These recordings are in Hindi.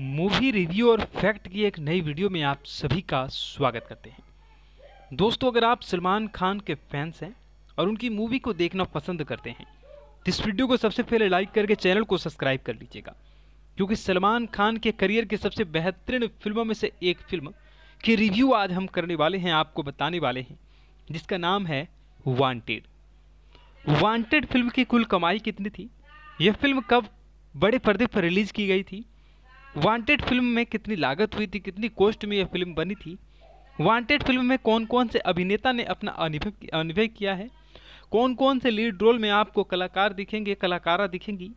मूवी रिव्यू और फैक्ट की एक नई वीडियो में आप सभी का स्वागत करते हैं दोस्तों अगर आप सलमान खान के फैंस हैं और उनकी मूवी को देखना पसंद करते हैं तो इस वीडियो को सबसे पहले लाइक करके चैनल को सब्सक्राइब कर लीजिएगा क्योंकि सलमान खान के करियर के सबसे बेहतरीन फिल्मों में से एक फिल्म की रिव्यू आज हम करने वाले हैं आपको बताने वाले हैं जिसका नाम है वांटेड वांटेड फिल्म की कुल कमाई कितनी थी यह फिल्म कब बड़े पर्दे पर रिलीज़ की गई थी वांटेड फिल्म में कितनी लागत हुई थी कितनी कॉस्ट में यह फिल्म बनी थी वांटेड फिल्म में कौन कौन से अभिनेता ने अपना अनुभव अनुभव किया है कौन कौन से लीड रोल में आपको कलाकार दिखेंगे कलाकारा दिखेंगी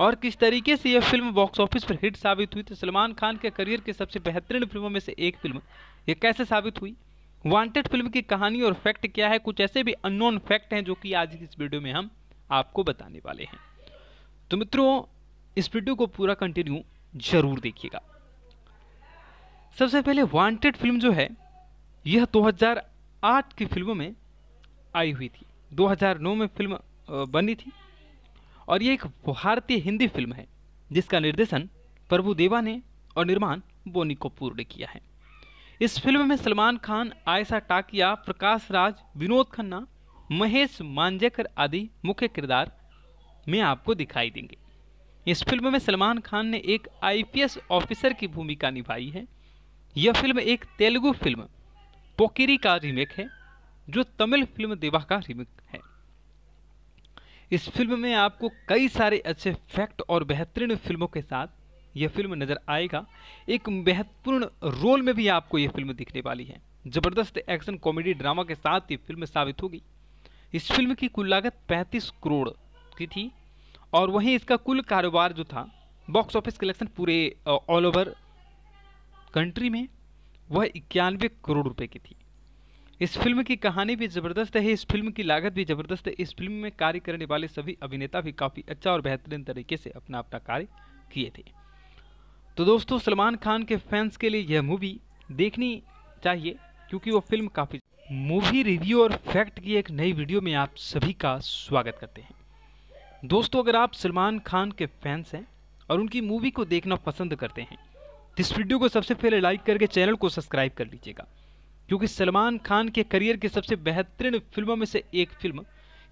और किस तरीके से यह फिल्म बॉक्स ऑफिस पर हिट साबित हुई तो सलमान खान के करियर के सबसे बेहतरीन फिल्मों में से एक फिल्म ये कैसे साबित हुई वांटेड फिल्म की कहानी और फैक्ट क्या है कुछ ऐसे भी अननोन फैक्ट हैं जो कि आज की इस वीडियो में हम आपको बताने वाले हैं तो मित्रों इस वीडियो को पूरा कंटिन्यू ज़रूर देखिएगा सबसे पहले वांटेड फिल्म जो है यह 2008 की फिल्मों में आई हुई थी 2009 में फिल्म बनी थी और यह एक भारतीय हिंदी फिल्म है जिसका निर्देशन प्रभु देवा ने और निर्माण बोनी कपूर ने किया है इस फिल्म में सलमान खान आयशा टाकिया प्रकाश राज विनोद खन्ना महेश मांजेकर आदि मुख्य किरदार में आपको दिखाई देंगे इस फिल्म में सलमान खान ने एक आईपीएस ऑफिसर की भूमिका निभाई है यह फिल्म एक तेलुगु फिल्म पोकिरी का रीमेक है जो तमिल फिल्म देवा का रीमेक है इस फिल्म में आपको कई सारे अच्छे फैक्ट और बेहतरीन फिल्मों के साथ यह फिल्म नज़र आएगा एक महत्वपूर्ण रोल में भी आपको यह फिल्म दिखने वाली है ज़बरदस्त एक्शन कॉमेडी ड्रामा के साथ ये फिल्म साबित होगी इस फिल्म की कुल लागत पैंतीस करोड़ की थी और वहीं इसका कुल कारोबार जो था बॉक्स ऑफिस कलेक्शन पूरे ऑल ओवर कंट्री में वह इक्यानवे करोड़ रुपए की थी इस फिल्म की कहानी भी ज़बरदस्त है इस फिल्म की लागत भी ज़बरदस्त है इस फिल्म में कार्य करने वाले सभी अभिनेता भी काफ़ी अच्छा और बेहतरीन तरीके से अपना अपना कार्य किए थे तो दोस्तों सलमान खान के फैंस के लिए यह मूवी देखनी चाहिए क्योंकि वो फिल्म काफ़ी मूवी रिव्यू और फैक्ट की एक नई वीडियो में आप सभी का स्वागत करते हैं दोस्तों अगर आप सलमान खान के फैंस हैं और उनकी मूवी को देखना पसंद करते हैं तो इस वीडियो को सबसे पहले लाइक करके चैनल को सब्सक्राइब कर लीजिएगा क्योंकि सलमान खान के करियर के सबसे बेहतरीन फिल्मों में से एक फिल्म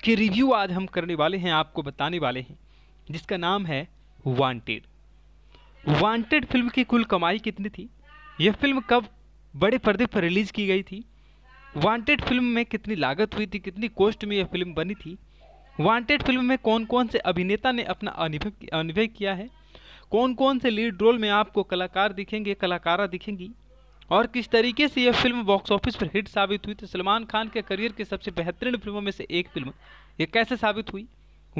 के रिव्यू आज हम करने वाले हैं आपको बताने वाले हैं जिसका नाम है वांटेड वांटेड फिल्म की कुल कमाई कितनी थी यह फिल्म कब बड़े पर्दे पर रिलीज की गई थी वांटेड फिल्म में कितनी लागत हुई थी कितनी कॉस्ट में यह फिल्म बनी थी वांटेड फिल्म में कौन कौन से अभिनेता ने अपना अनुभव अनुभव किया है कौन कौन से लीड रोल में आपको कलाकार दिखेंगे कलाकारा दिखेंगी और किस तरीके से यह फिल्म बॉक्स ऑफिस पर हिट साबित हुई तो सलमान खान के करियर की सबसे बेहतरीन फिल्मों में से एक फिल्म ये कैसे साबित हुई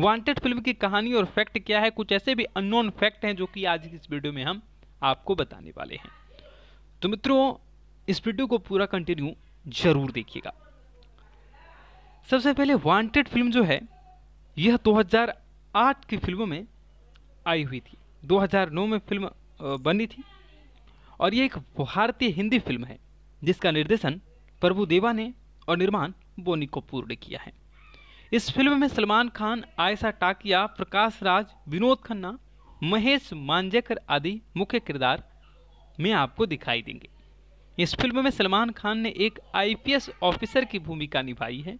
वांटेड फिल्म की कहानी और फैक्ट क्या है कुछ ऐसे भी अननोन फैक्ट हैं जो कि आज की इस वीडियो में हम आपको बताने वाले हैं तो मित्रों इस वीडियो को पूरा कंटिन्यू जरूर देखिएगा सबसे पहले वांटेड फिल्म जो है यह 2008 की फिल्मों में आई हुई थी 2009 में फिल्म बनी थी और यह एक भारतीय हिंदी फिल्म है जिसका निर्देशन प्रभु देवा ने और निर्माण बोनी कपूर ने किया है इस फिल्म में सलमान खान आयशा टाकिया प्रकाश राज विनोद खन्ना महेश मांजेकर आदि मुख्य किरदार में आपको दिखाई देंगे इस फिल्म में सलमान खान ने एक आईपीएस ऑफिसर की भूमिका निभाई है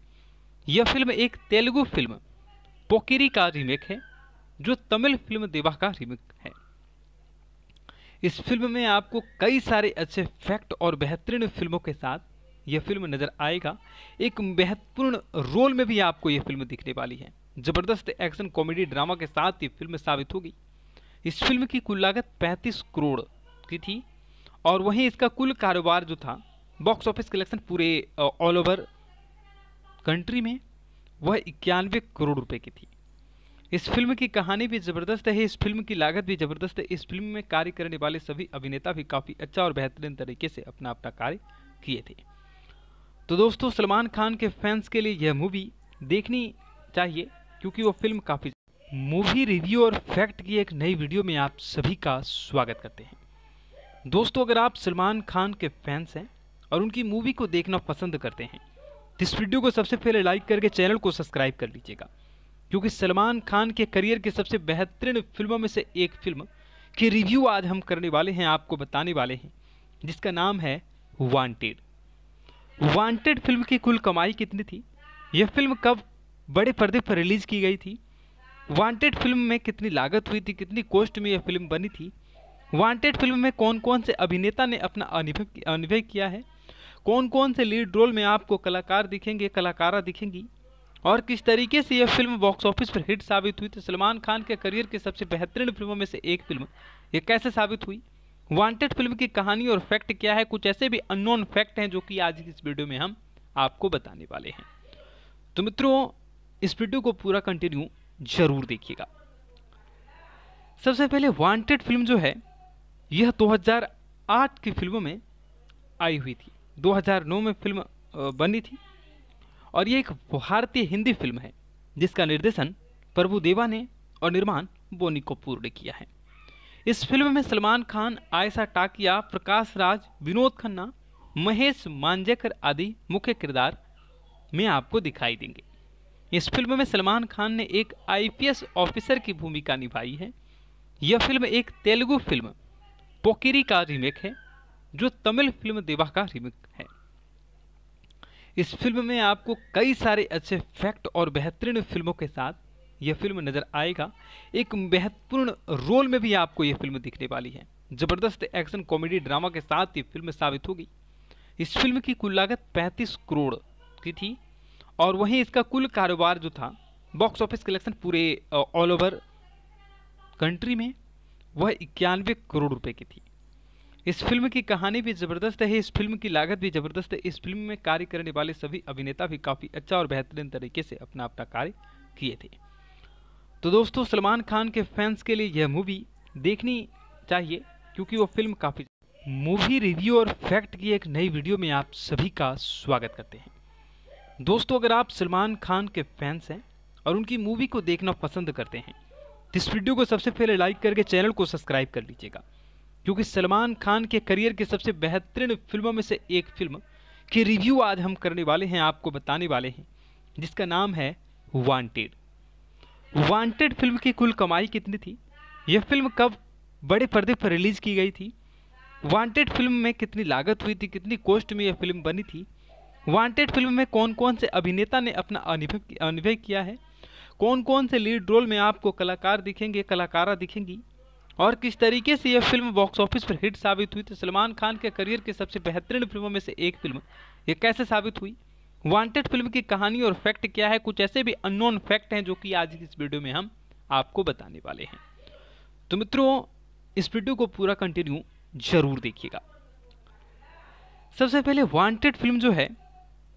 यह फिल्म एक तेलुगु फिल्म पोकिरी का रीमेक है जो तमिल फिल्म देवा का रीमेक है इस फिल्म में आपको कई सारे अच्छे फैक्ट और बेहतरीन फिल्मों के साथ यह फिल्म नज़र आएगा एक महत्वपूर्ण रोल में भी आपको यह फिल्म दिखने वाली है ज़बरदस्त एक्शन कॉमेडी ड्रामा के साथ ये फिल्म साबित होगी इस फिल्म की कुल लागत 35 करोड़ की थी और वहीं इसका कुल कारोबार जो था बॉक्स ऑफिस कलेक्शन पूरे ऑल ओवर कंट्री में वह इक्यानवे करोड़ रुपए की थी इस फिल्म की कहानी भी ज़बरदस्त है इस फिल्म की लागत भी ज़बरदस्त है इस फिल्म में कार्य करने वाले सभी अभिनेता भी काफ़ी अच्छा और बेहतरीन तरीके से अपना अपना कार्य किए थे तो दोस्तों सलमान खान के फैंस के लिए यह मूवी देखनी चाहिए क्योंकि वो फिल्म काफ़ी मूवी रिव्यू और फैक्ट की एक नई वीडियो में आप सभी का स्वागत करते हैं दोस्तों अगर आप सलमान खान के फैंस हैं और उनकी मूवी को देखना पसंद करते हैं इस वीडियो को सबसे पहले लाइक करके चैनल को सब्सक्राइब कर लीजिएगा क्योंकि सलमान खान के करियर की सबसे बेहतरीन फिल्मों में से एक फिल्म की रिव्यू आज हम करने वाले हैं आपको बताने वाले हैं जिसका नाम है वांटेड वांटेड फिल्म की कुल कमाई कितनी थी यह फिल्म कब बड़े पर्दे पर रिलीज की गई थी वांटेड फिल्म में कितनी लागत हुई थी कितनी कोस्ट में यह फिल्म बनी थी वांटेड फिल्म में कौन कौन से अभिनेता ने अपना अनुभव अनुभव किया है कौन कौन से लीड रोल में आपको कलाकार दिखेंगे कलाकारा दिखेंगी और किस तरीके से यह फिल्म बॉक्स ऑफिस पर हिट साबित हुई तो सलमान खान के करियर के सबसे बेहतरीन फिल्मों में से एक फिल्म ये कैसे साबित हुई वांटेड फिल्म की कहानी और फैक्ट क्या है कुछ ऐसे भी अननोन फैक्ट हैं जो कि आज इस वीडियो में हम आपको बताने वाले हैं तो मित्रों इस वीडियो को पूरा कंटिन्यू जरूर देखिएगा सबसे पहले वांटेड फिल्म जो है यह 2008 की फिल्मों में आई हुई थी 2009 में फिल्म बनी थी और ये एक भारतीय हिंदी फिल्म है जिसका निर्देशन प्रभु देवा ने और निर्माण बोनी कपूर ने किया है इस फिल्म में सलमान खान आयशा टाकिया प्रकाश राज विनोद खन्ना महेश मांजेकर आदि मुख्य किरदार में आपको दिखाई देंगे इस फिल्म में सलमान खान ने एक आईपीएस ऑफिसर की भूमिका निभाई है यह फिल्म एक तेलुगु फिल्म पोकिरी का रीमेक है जो तमिल फिल्म देवा का रिमिक है इस फिल्म में आपको कई सारे अच्छे फैक्ट और बेहतरीन फिल्मों के साथ यह फिल्म नज़र आएगा एक महत्वपूर्ण रोल में भी आपको यह फिल्म दिखने वाली है जबरदस्त एक्शन कॉमेडी ड्रामा के साथ ये फिल्म साबित होगी इस फिल्म की कुल लागत 35 करोड़ की थी और वहीं इसका कुल कारोबार जो था बॉक्स ऑफिस कलेक्शन पूरे ऑल ओवर कंट्री में वह इक्यानवे करोड़ रुपए की थी इस फिल्म की कहानी भी ज़बरदस्त है इस फिल्म की लागत भी ज़बरदस्त है इस फिल्म में कार्य करने वाले सभी अभिनेता भी काफ़ी अच्छा और बेहतरीन तरीके से अपना अपना कार्य किए थे तो दोस्तों सलमान खान के फैंस के लिए यह मूवी देखनी चाहिए क्योंकि वो फिल्म काफ़ी मूवी रिव्यू और फैक्ट की एक नई वीडियो में आप सभी का स्वागत करते हैं दोस्तों अगर आप सलमान खान के फैंस हैं और उनकी मूवी को देखना पसंद करते हैं तो इस वीडियो को सबसे पहले लाइक करके चैनल को सब्सक्राइब कर लीजिएगा क्योंकि सलमान खान के करियर की सबसे बेहतरीन फिल्मों में से एक फिल्म के रिव्यू आज हम करने वाले हैं आपको बताने वाले हैं जिसका नाम है वांटेड वांटेड फिल्म की कुल कमाई कितनी थी यह फिल्म कब बड़े पर्दे पर रिलीज़ की गई थी वांटेड फिल्म में कितनी लागत हुई थी कितनी कोस्ट में यह फिल्म बनी थी वांटेड फिल्म में कौन कौन से अभिनेता ने अपना अनुभव अनुभव किया है कौन कौन से लीड रोल में आपको कलाकार दिखेंगे कलाकारा दिखेंगी और किस तरीके से यह फिल्म बॉक्स ऑफिस पर हिट साबित हुई तो सलमान खान के करियर के सबसे बेहतरीन फिल्मों में से एक फिल्म ये कैसे साबित हुई वांटेड फिल्म की कहानी और फैक्ट क्या है कुछ ऐसे भी अननोन फैक्ट हैं जो कि आज की इस वीडियो में हम आपको बताने वाले हैं तो मित्रों इस वीडियो को पूरा कंटिन्यू जरूर देखिएगा सबसे पहले वांटेड फिल्म जो है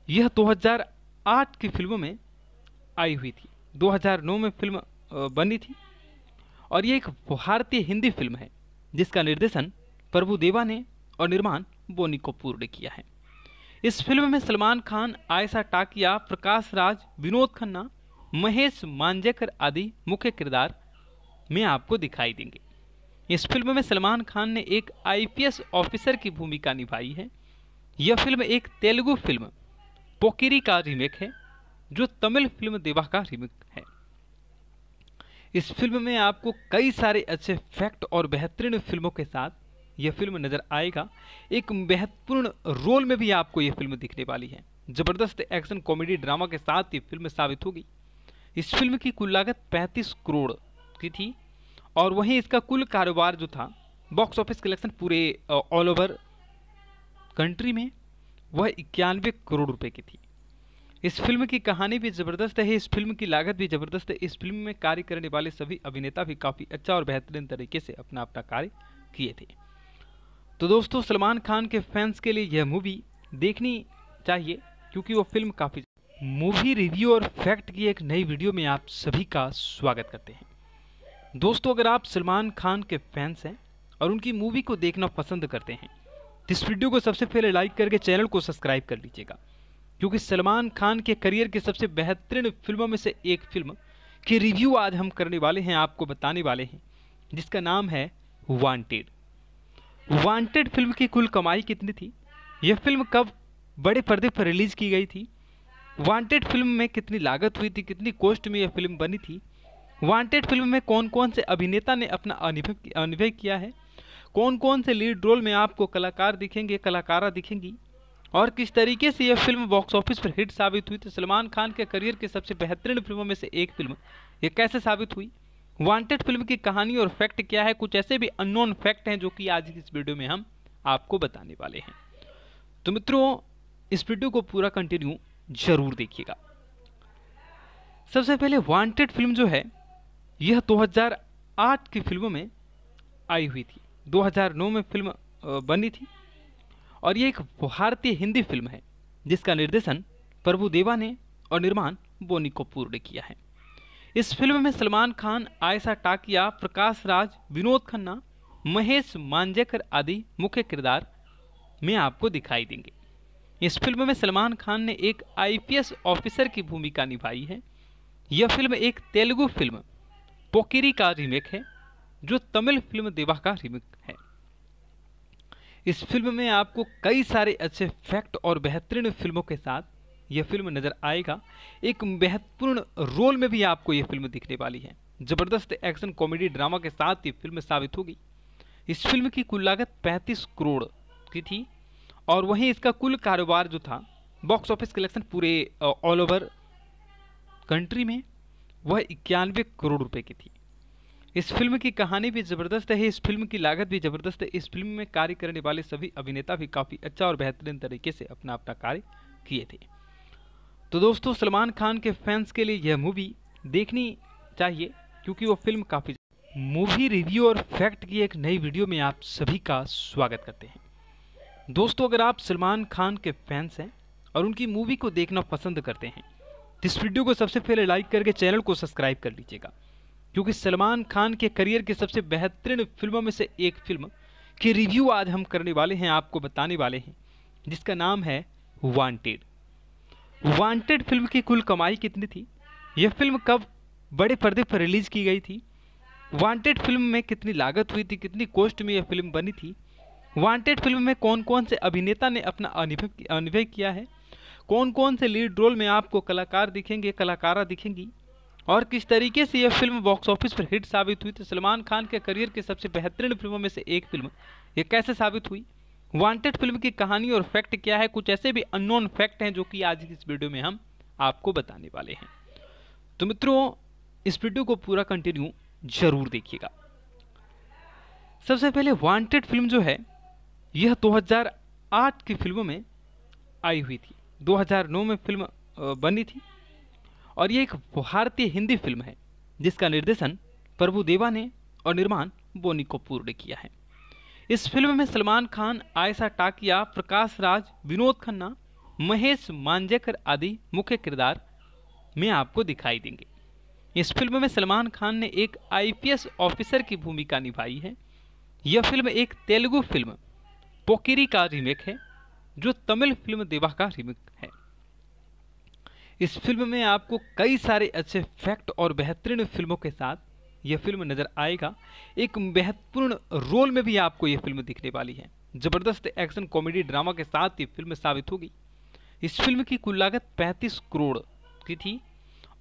यह 2008 की फिल्मों में आई हुई थी 2009 में फिल्म बनी थी और ये एक भारतीय हिंदी फिल्म है जिसका निर्देशन प्रभु देवा ने और निर्माण बोनी कपूर ने किया है इस फिल्म में सलमान खान आयशा टाकिया प्रकाश राज विनोद खन्ना महेश मांजेकर आदि मुख्य किरदार में आपको दिखाई देंगे इस फिल्म में सलमान खान ने एक आईपीएस ऑफिसर की भूमिका निभाई है यह फिल्म एक तेलुगु फिल्म पोकिरी का रीमेक है जो तमिल फिल्म देवा का रीमेक है इस फिल्म में आपको कई सारे अच्छे फैक्ट और बेहतरीन फिल्मों के साथ यह फिल्म नज़र आएगा एक महत्वपूर्ण रोल में भी आपको यह फिल्म दिखने वाली है ज़बरदस्त एक्शन कॉमेडी ड्रामा के साथ ये फिल्म साबित होगी इस फिल्म की कुल लागत 35 करोड़ की थी और वहीं इसका कुल कारोबार जो था बॉक्स ऑफिस कलेक्शन पूरे ऑल ओवर कंट्री में वह इक्यानवे करोड़ रुपए की थी इस फिल्म की कहानी भी ज़बरदस्त है इस फिल्म की लागत भी ज़बरदस्त है इस फिल्म में कार्य करने वाले सभी अभिनेता भी काफ़ी अच्छा और बेहतरीन तरीके से अपना अपना कार्य किए थे तो दोस्तों सलमान खान के फैंस के लिए यह मूवी देखनी चाहिए क्योंकि वो फिल्म काफ़ी मूवी रिव्यू और फैक्ट की एक नई वीडियो में आप सभी का स्वागत करते हैं दोस्तों अगर आप सलमान खान के फैंस हैं और उनकी मूवी को देखना पसंद करते हैं तो इस वीडियो को सबसे पहले लाइक करके चैनल को सब्सक्राइब कर लीजिएगा क्योंकि सलमान खान के करियर की सबसे बेहतरीन फिल्मों में से एक फिल्म की रिव्यू आज हम करने वाले हैं आपको बताने वाले हैं जिसका नाम है वांटेड वांटेड फिल्म की कुल कमाई कितनी थी यह फिल्म कब बड़े पर्दे पर रिलीज की गई थी वांटेड फिल्म में कितनी लागत हुई थी कितनी कॉस्ट में यह फिल्म बनी थी वांटेड फिल्म में कौन कौन से अभिनेता ने अपना अनुभव अनुभव किया है कौन कौन से लीड रोल में आपको कलाकार दिखेंगे कलाकारा दिखेंगी और किस तरीके से यह फिल्म बॉक्स ऑफिस पर हिट साबित हुई तो सलमान खान के करियर के सबसे बेहतरीन फिल्मों में से एक फिल्म ये कैसे साबित हुई वांटेड फिल्म की कहानी और फैक्ट क्या है कुछ ऐसे भी अननोन फैक्ट हैं जो कि आज की इस वीडियो में हम आपको बताने वाले हैं तो मित्रों इस वीडियो को पूरा कंटिन्यू जरूर देखिएगा सबसे पहले वांटेड फिल्म जो है यह 2008 की फिल्मों में आई हुई थी 2009 में फिल्म बनी थी और ये एक भारतीय हिंदी फिल्म है जिसका निर्देशन प्रभु देवा ने और निर्माण बोनी कपूर ने किया है इस फिल्म में सलमान खान आयशा टाकिया प्रकाश राज विनोद खन्ना महेश मांजेकर आदि मुख्य किरदार में आपको दिखाई देंगे इस फिल्म में सलमान खान ने एक आईपीएस ऑफिसर की भूमिका निभाई है यह फिल्म एक तेलुगु फिल्म पोकिरी का रीमेक है जो तमिल फिल्म देवा का रीमेक है इस फिल्म में आपको कई सारे अच्छे फैक्ट और बेहतरीन फिल्मों के साथ यह फिल्म नज़र आएगा एक महत्वपूर्ण रोल में भी आपको यह फिल्म दिखने वाली है ज़बरदस्त एक्शन कॉमेडी ड्रामा के साथ ये फिल्म साबित होगी इस फिल्म की कुल लागत 35 करोड़ की थी और वहीं इसका कुल कारोबार जो था बॉक्स ऑफिस कलेक्शन पूरे ऑल ओवर कंट्री में वह इक्यानवे करोड़ रुपए की थी इस फिल्म की कहानी भी ज़बरदस्त है इस फिल्म की लागत भी ज़बरदस्त है इस फिल्म में कार्य करने वाले सभी अभिनेता भी काफ़ी अच्छा और बेहतरीन तरीके से अपना अपना कार्य किए थे तो दोस्तों सलमान खान के फैंस के लिए यह मूवी देखनी चाहिए क्योंकि वो फिल्म काफ़ी मूवी रिव्यू और फैक्ट की एक नई वीडियो में आप सभी का स्वागत करते हैं दोस्तों अगर आप सलमान खान के फैंस हैं और उनकी मूवी को देखना पसंद करते हैं तो इस वीडियो को सबसे पहले लाइक करके चैनल को सब्सक्राइब कर लीजिएगा क्योंकि सलमान खान के करियर की सबसे बेहतरीन फिल्मों में से एक फिल्म के रिव्यू आज हम करने वाले हैं आपको बताने वाले हैं जिसका नाम है वांटेड वांटेड फिल्म की कुल कमाई कितनी थी यह फिल्म कब बड़े पर्दे पर रिलीज़ की गई थी वांटेड फिल्म में कितनी लागत हुई थी कितनी कोस्ट में यह फिल्म बनी थी वांटेड फिल्म में कौन कौन से अभिनेता ने अपना अनुभव अनुभव किया है कौन कौन से लीड रोल में आपको कलाकार दिखेंगे कलाकारा दिखेंगी और किस तरीके से यह फिल्म बॉक्स ऑफिस पर हिट साबित हुई तो सलमान खान के करियर के सबसे बेहतरीन फिल्मों में से एक फिल्म यह कैसे साबित हुई वांटेड फिल्म की कहानी और फैक्ट क्या है कुछ ऐसे भी अननोन फैक्ट हैं जो कि आज इस वीडियो में हम आपको बताने वाले हैं तो मित्रों इस वीडियो को पूरा कंटिन्यू जरूर देखिएगा सबसे पहले वांटेड फिल्म जो है यह 2008 की फिल्मों में आई हुई थी 2009 में फिल्म बनी थी और ये एक भारतीय हिंदी फिल्म है जिसका निर्देशन प्रभु देवा ने और निर्माण बोनी कपूर ने किया है इस फिल्म में सलमान खान आयशा टाकिया प्रकाश राज विनोद खन्ना महेश मांजेकर आदि मुख्य किरदार में आपको दिखाई देंगे इस फिल्म में सलमान खान ने एक आईपीएस ऑफिसर की भूमिका निभाई है यह फिल्म एक तेलुगु फिल्म पोकिरी का रीमेक है जो तमिल फिल्म देवा का रीमेक है इस फिल्म में आपको कई सारे अच्छे फैक्ट और बेहतरीन फिल्मों के साथ यह फिल्म नज़र आएगा एक महत्वपूर्ण रोल में भी आपको यह फिल्म दिखने वाली है ज़बरदस्त एक्शन कॉमेडी ड्रामा के साथ ये फिल्म साबित होगी इस फिल्म की कुल लागत 35 करोड़ की थी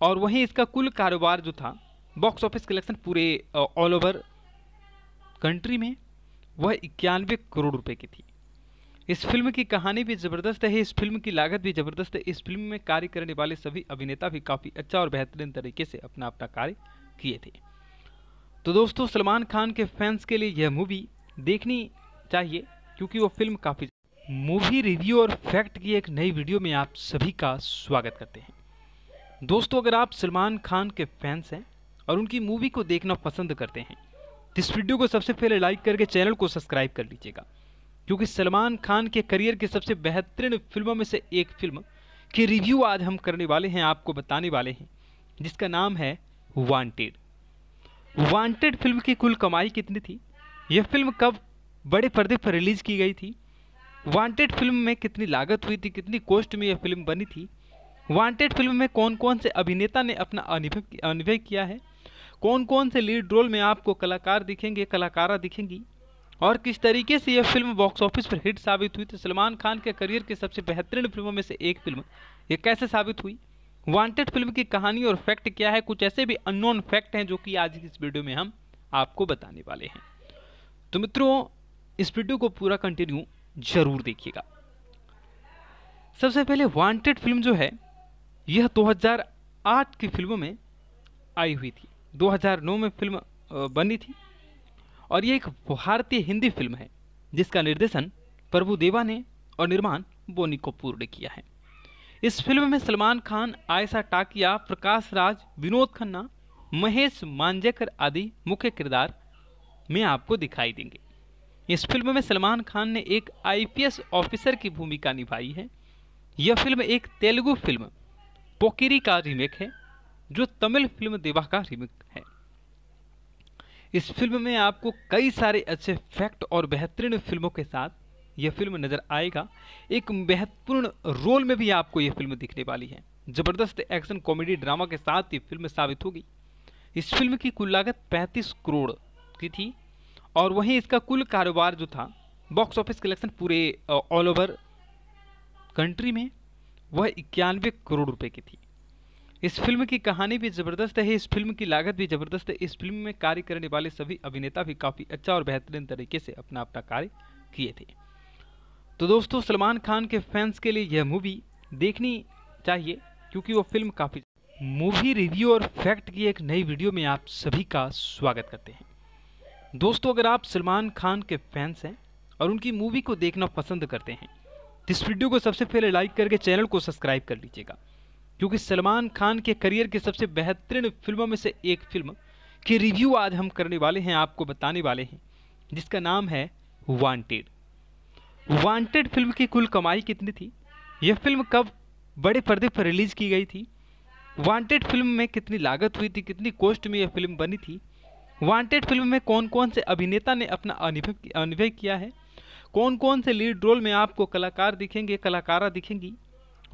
और वहीं इसका कुल कारोबार जो था बॉक्स ऑफिस कलेक्शन पूरे ऑल ओवर कंट्री में वह इक्यानवे करोड़ रुपए की थी इस फिल्म की कहानी भी ज़बरदस्त है इस फिल्म की लागत भी ज़बरदस्त है इस फिल्म में कार्य करने वाले सभी अभिनेता भी काफ़ी अच्छा और बेहतरीन तरीके से अपना अपना कार्य किए थे तो दोस्तों सलमान खान के फैंस के लिए यह मूवी देखनी चाहिए क्योंकि वो फिल्म काफ़ी मूवी रिव्यू और फैक्ट की एक नई वीडियो में आप सभी का स्वागत करते हैं दोस्तों अगर आप सलमान खान के फैंस हैं और उनकी मूवी को देखना पसंद करते हैं तो इस वीडियो को सबसे पहले लाइक करके चैनल को सब्सक्राइब कर लीजिएगा क्योंकि सलमान खान के करियर की सबसे बेहतरीन फिल्मों में से एक फिल्म के रिव्यू आज हम करने वाले हैं आपको बताने वाले हैं जिसका नाम है वांटेड वांटेड फिल्म की कुल कमाई कितनी थी यह फिल्म कब बड़े पर्दे पर रिलीज़ की गई थी वांटेड फिल्म में कितनी लागत हुई थी कितनी कोस्ट में यह फिल्म बनी थी वांटेड फिल्म में कौन कौन से अभिनेता ने अपना अनुभव अनुभव किया है कौन कौन से लीड रोल में आपको कलाकार दिखेंगे कलाकारा दिखेंगी और किस तरीके से यह फिल्म बॉक्स ऑफिस पर हिट साबित हुई तो सलमान खान के करियर की सबसे बेहतरीन फिल्मों में से एक फिल्म ये कैसे साबित हुई वांटेड फिल्म की कहानी और फैक्ट क्या है कुछ ऐसे भी अननोन फैक्ट हैं जो कि आज की इस वीडियो में हम आपको बताने वाले हैं तो मित्रों इस वीडियो को पूरा कंटिन्यू जरूर देखिएगा सबसे पहले वांटेड फिल्म जो है यह 2008 की फिल्मों में आई हुई थी 2009 में फिल्म बनी थी और ये एक भारतीय हिंदी फिल्म है जिसका निर्देशन प्रभु देवा ने और निर्माण बोनी कपूर ने किया है इस फिल्म में सलमान खान आयशा टाकिया प्रकाश राज विनोद खन्ना महेश मांजेकर आदि मुख्य किरदार में आपको दिखाई देंगे इस फिल्म में सलमान खान ने एक आईपीएस ऑफिसर की भूमिका निभाई है यह फिल्म एक तेलुगु फिल्म पोकिरी का रीमेक है जो तमिल फिल्म देवा का रीमेक है इस फिल्म में आपको कई सारे अच्छे फैक्ट और बेहतरीन फिल्मों के साथ यह फिल्म नज़र आएगा एक महत्वपूर्ण रोल में भी आपको यह फिल्म दिखने वाली है ज़बरदस्त एक्शन कॉमेडी ड्रामा के साथ ये फिल्म साबित होगी इस फिल्म की कुल लागत 35 करोड़ की थी और वहीं इसका कुल कारोबार जो था बॉक्स ऑफिस कलेक्शन पूरे ऑल ओवर कंट्री में वह इक्यानवे करोड़ रुपए की थी इस फिल्म की कहानी भी ज़बरदस्त है इस फिल्म की लागत भी ज़बरदस्त है इस फिल्म में कार्य करने वाले सभी अभिनेता भी काफ़ी अच्छा और बेहतरीन तरीके से अपना अपना कार्य किए थे तो दोस्तों सलमान खान के फैंस के लिए यह मूवी देखनी चाहिए क्योंकि वो फिल्म काफ़ी मूवी रिव्यू और फैक्ट की एक नई वीडियो में आप सभी का स्वागत करते हैं दोस्तों अगर आप सलमान खान के फैंस हैं और उनकी मूवी को देखना पसंद करते हैं तो इस वीडियो को सबसे पहले लाइक करके चैनल को सब्सक्राइब कर लीजिएगा क्योंकि सलमान खान के करियर की सबसे बेहतरीन फिल्मों में से एक फिल्म की रिव्यू आज हम करने वाले हैं आपको बताने वाले हैं जिसका नाम है वांटेड वांटेड फिल्म की कुल कमाई कितनी थी यह फिल्म कब बड़े पर्दे पर रिलीज की गई थी वांटेड फिल्म में कितनी लागत हुई थी कितनी कॉस्ट में यह फिल्म बनी थी वांटेड फिल्म में कौन कौन से अभिनेता ने अपना अनुभव अनुभव किया है कौन कौन से लीड रोल में आपको कलाकार दिखेंगे कलाकारा दिखेंगी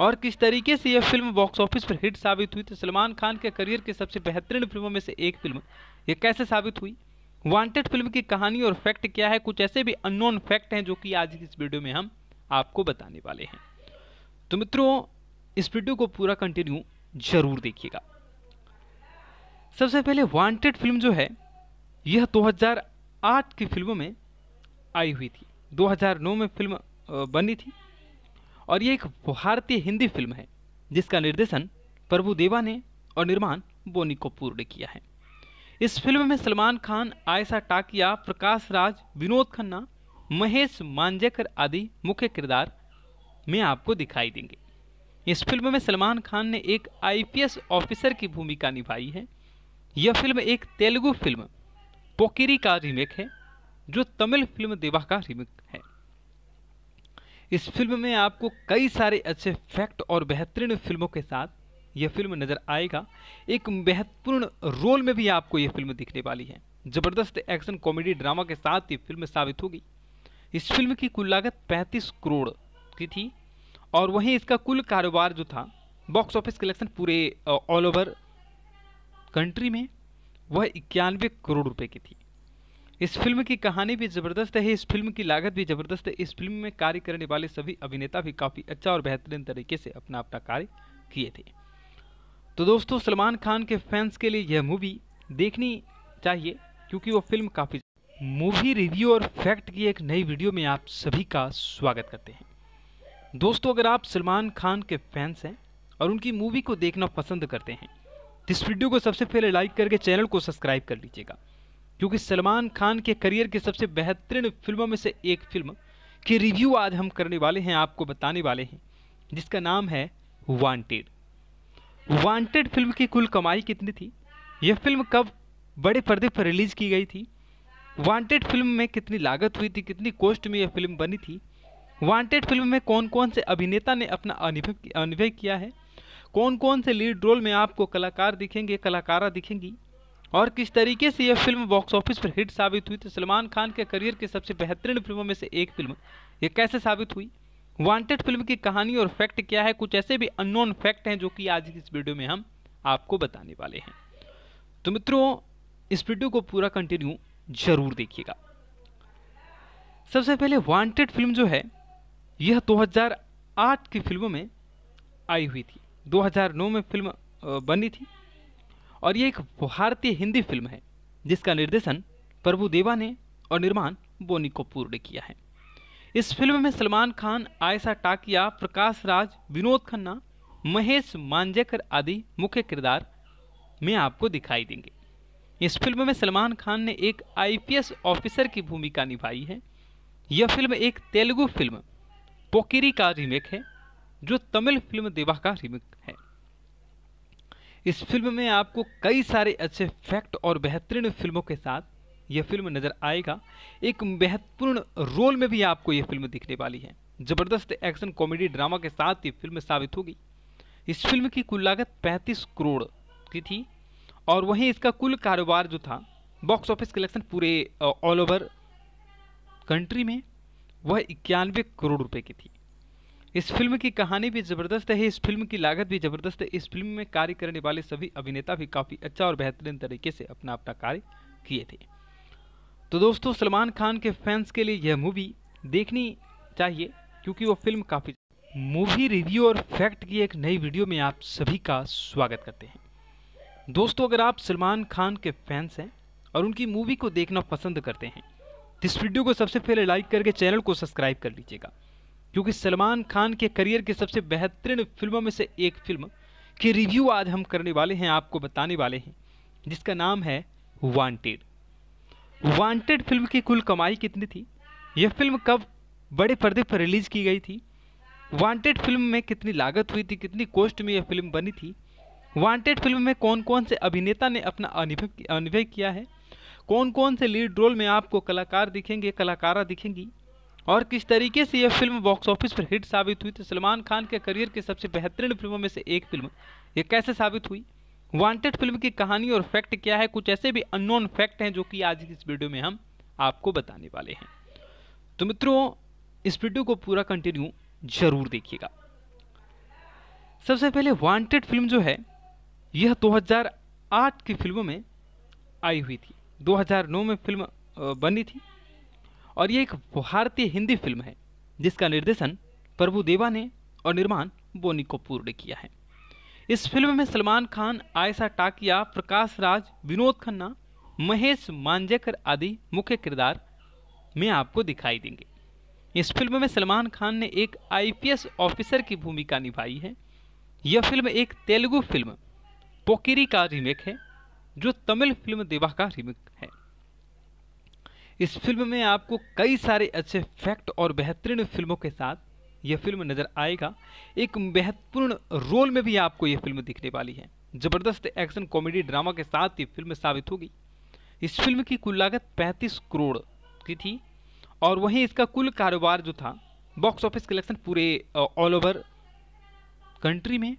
और किस तरीके से यह फिल्म बॉक्स ऑफिस पर हिट साबित हुई तो सलमान खान के करियर के सबसे बेहतरीन फिल्मों में से एक फिल्म ये कैसे साबित हुई वांटेड फिल्म की कहानी और फैक्ट क्या है कुछ ऐसे भी अननोन फैक्ट हैं जो कि आज की इस वीडियो में हम आपको बताने वाले हैं तो मित्रों इस वीडियो को पूरा कंटिन्यू जरूर देखिएगा सबसे पहले वांटेड फिल्म जो है यह 2008 की फिल्मों में आई हुई थी 2009 में फिल्म बनी थी और ये एक भारतीय हिंदी फिल्म है जिसका निर्देशन प्रभु देवा ने और निर्माण बोनी कपूर ने किया है इस फिल्म में सलमान खान आयशा टाकिया प्रकाश राज विनोद खन्ना महेश मांजेकर आदि मुख्य किरदार में आपको दिखाई देंगे इस फिल्म में सलमान खान ने एक आईपीएस ऑफिसर की भूमिका निभाई है यह फिल्म एक तेलुगु फिल्म पोकिरी का रीमेक है जो तमिल फिल्म देवा का रीमेक है इस फिल्म में आपको कई सारे अच्छे फैक्ट और बेहतरीन फिल्मों के साथ यह फिल्म नज़र आएगा एक महत्वपूर्ण रोल में भी आपको यह फिल्म दिखने वाली है ज़बरदस्त एक्शन कॉमेडी ड्रामा के साथ ये फिल्म साबित होगी इस फिल्म की कुल लागत 35 करोड़ की थी और वहीं इसका कुल कारोबार जो था बॉक्स ऑफिस कलेक्शन पूरे ऑल ओवर कंट्री में वह इक्यानवे करोड़ रुपये की थी इस फिल्म की कहानी भी ज़बरदस्त है इस फिल्म की लागत भी ज़बरदस्त है इस फिल्म में कार्य करने वाले सभी अभिनेता भी काफ़ी अच्छा और बेहतरीन तरीके से अपना अपना कार्य किए थे तो दोस्तों सलमान खान के फैंस के लिए यह मूवी देखनी चाहिए क्योंकि वो फिल्म काफ़ी मूवी रिव्यू और फैक्ट की एक नई वीडियो में आप सभी का स्वागत करते हैं दोस्तों अगर आप सलमान खान के फैंस हैं और उनकी मूवी को देखना पसंद करते हैं तो इस वीडियो को सबसे पहले लाइक करके चैनल को सब्सक्राइब कर लीजिएगा क्योंकि सलमान खान के करियर की सबसे बेहतरीन फिल्मों में से एक फिल्म के रिव्यू आज हम करने वाले हैं आपको बताने वाले हैं जिसका नाम है वांटेड वांटेड फिल्म की कुल कमाई कितनी थी यह फिल्म कब बड़े पर्दे पर रिलीज़ की गई थी वांटेड फिल्म में कितनी लागत हुई थी कितनी कोस्ट में यह फिल्म बनी थी वांटेड फिल्म में कौन कौन से अभिनेता ने अपना अनुभव अनुभव किया है कौन कौन से लीड रोल में आपको कलाकार दिखेंगे कलाकारा दिखेंगी और किस तरीके से यह फिल्म बॉक्स ऑफिस पर हिट साबित हुई तो सलमान खान के करियर के सबसे बेहतरीन फिल्मों में से एक फिल्म यह कैसे साबित हुई वांटेड फिल्म की कहानी और फैक्ट क्या है कुछ ऐसे भी अननोन फैक्ट हैं जो कि आज की इस वीडियो में हम आपको बताने वाले हैं तो मित्रों इस वीडियो को पूरा कंटिन्यू जरूर देखिएगा सबसे पहले वांटेड फिल्म जो है यह 2008 की फिल्मों में आई हुई थी 2009 में फिल्म बनी थी और ये एक भारतीय हिंदी फिल्म है जिसका निर्देशन प्रभु देवा ने और निर्माण बोनी कपूर ने किया है इस फिल्म में सलमान खान आयशा टाकिया प्रकाश राज विनोद खन्ना महेश मांजेकर आदि मुख्य किरदार में आपको दिखाई देंगे इस फिल्म में सलमान खान ने एक आईपीएस ऑफिसर की भूमिका निभाई है यह फिल्म एक तेलुगु फिल्म पोकिरी का रीमेक है जो तमिल फिल्म देवा का रीमेक है इस फिल्म में आपको कई सारे अच्छे फैक्ट और बेहतरीन फिल्मों के साथ यह फिल्म नज़र आएगा एक महत्वपूर्ण रोल में भी आपको यह फिल्म दिखने वाली है ज़बरदस्त एक्शन कॉमेडी ड्रामा के साथ ये फिल्म साबित होगी इस फिल्म की कुल लागत 35 करोड़ की थी और वहीं इसका कुल कारोबार जो था बॉक्स ऑफिस कलेक्शन पूरे ऑल ओवर कंट्री में वह इक्यानवे करोड़ रुपए की थी इस फिल्म की कहानी भी ज़बरदस्त है इस फिल्म की लागत भी ज़बरदस्त है इस फिल्म में कार्य करने वाले सभी अभिनेता भी काफ़ी अच्छा और बेहतरीन तरीके से अपना अपना कार्य किए थे तो दोस्तों सलमान खान के फैंस के लिए यह मूवी देखनी चाहिए क्योंकि वो फिल्म काफ़ी मूवी रिव्यू और फैक्ट की एक नई वीडियो में आप सभी का स्वागत करते हैं दोस्तों अगर आप सलमान खान के फैंस हैं और उनकी मूवी को देखना पसंद करते हैं तो इस वीडियो को सबसे पहले लाइक करके चैनल को सब्सक्राइब कर लीजिएगा क्योंकि सलमान खान के करियर की सबसे बेहतरीन फिल्मों में से एक फिल्म के रिव्यू आज हम करने वाले हैं आपको बताने वाले हैं जिसका नाम है वांटेड वांटेड फिल्म की कुल कमाई कितनी थी यह फिल्म कब बड़े पर्दे पर रिलीज़ की गई थी वांटेड फिल्म में कितनी लागत हुई थी कितनी कोस्ट में यह फिल्म बनी थी वांटेड फिल्म में कौन कौन से अभिनेता ने अपना अनुभव अनुभव किया है कौन कौन से लीड रोल में आपको कलाकार दिखेंगे कलाकारा दिखेंगी और किस तरीके से यह फिल्म बॉक्स ऑफिस पर हिट साबित हुई तो सलमान खान के करियर के सबसे बेहतरीन फिल्मों में से एक फिल्म ये कैसे साबित हुई वांटेड फिल्म की कहानी और फैक्ट क्या है कुछ ऐसे भी अननोन फैक्ट हैं जो कि आज की इस वीडियो में हम आपको बताने वाले हैं तो मित्रों इस वीडियो को पूरा कंटिन्यू जरूर देखिएगा सबसे पहले वांटेड फिल्म जो है यह 2008 की फिल्मों में आई हुई थी 2009 में फिल्म बनी थी और ये एक भारतीय हिंदी फिल्म है जिसका निर्देशन प्रभु देवा ने और निर्माण बोनी कपूर ने किया है इस फिल्म में सलमान खान आयशा टाकिया प्रकाश राज विनोद खन्ना महेश मांजेकर आदि मुख्य किरदार में आपको दिखाई देंगे इस फिल्म में सलमान खान ने एक आईपीएस ऑफिसर की भूमिका निभाई है यह फिल्म एक तेलुगु फिल्म पोकिरी का रीमेक है जो तमिल फिल्म देवा का रीमेक इस फिल्म में आपको कई सारे अच्छे फैक्ट और बेहतरीन फिल्मों के साथ यह फिल्म नज़र आएगा एक महत्वपूर्ण रोल में भी आपको यह फिल्म दिखने वाली है ज़बरदस्त एक्शन कॉमेडी ड्रामा के साथ ये फिल्म साबित होगी इस फिल्म की कुल लागत 35 करोड़ की थी और वहीं इसका कुल कारोबार जो था बॉक्स ऑफिस कलेक्शन पूरे ऑल ओवर कंट्री में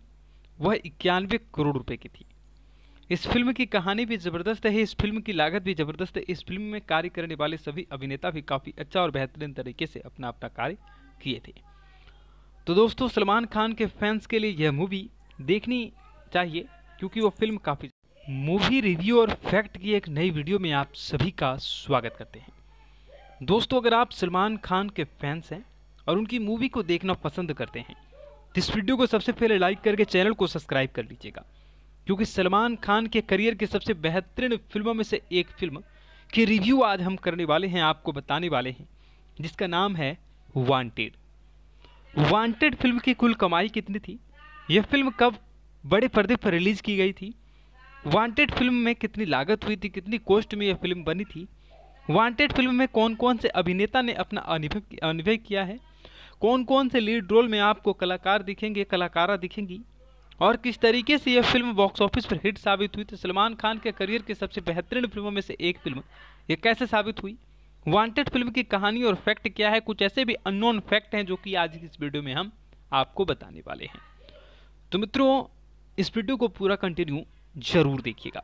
वह इक्यानवे करोड़ रुपए की थी इस फिल्म की कहानी भी ज़बरदस्त है इस फिल्म की लागत भी ज़बरदस्त है इस फिल्म में कार्य करने वाले सभी अभिनेता भी काफ़ी अच्छा और बेहतरीन तरीके से अपना अपना कार्य किए थे तो दोस्तों सलमान खान के फैंस के लिए यह मूवी देखनी चाहिए क्योंकि वो फिल्म काफ़ी मूवी रिव्यू और फैक्ट की एक नई वीडियो में आप सभी का स्वागत करते हैं दोस्तों अगर आप सलमान खान के फैंस हैं और उनकी मूवी को देखना पसंद करते हैं तो इस वीडियो को सबसे पहले लाइक करके चैनल को सब्सक्राइब कर लीजिएगा क्योंकि सलमान खान के करियर की सबसे बेहतरीन फिल्मों में से एक फिल्म की रिव्यू आज हम करने वाले हैं आपको बताने वाले हैं जिसका नाम है वांटेड वांटेड फिल्म की कुल कमाई कितनी थी यह फिल्म कब बड़े पर्दे पर रिलीज की गई थी वांटेड फिल्म में कितनी लागत हुई थी कितनी कोस्ट में यह फिल्म बनी थी वांटेड फिल्म में कौन कौन से अभिनेता ने अपना अनुभव अनुभव किया है कौन कौन से लीड रोल में आपको कलाकार दिखेंगे कलाकारा दिखेंगी और किस तरीके से यह फिल्म बॉक्स ऑफिस पर हिट साबित हुई तो सलमान खान के करियर के सबसे बेहतरीन फिल्मों में से एक फिल्म ये कैसे साबित हुई वांटेड फिल्म की कहानी और फैक्ट क्या है कुछ ऐसे भी अननोन फैक्ट हैं जो कि आज की इस वीडियो में हम आपको बताने वाले हैं तो मित्रों इस वीडियो को पूरा कंटिन्यू जरूर देखिएगा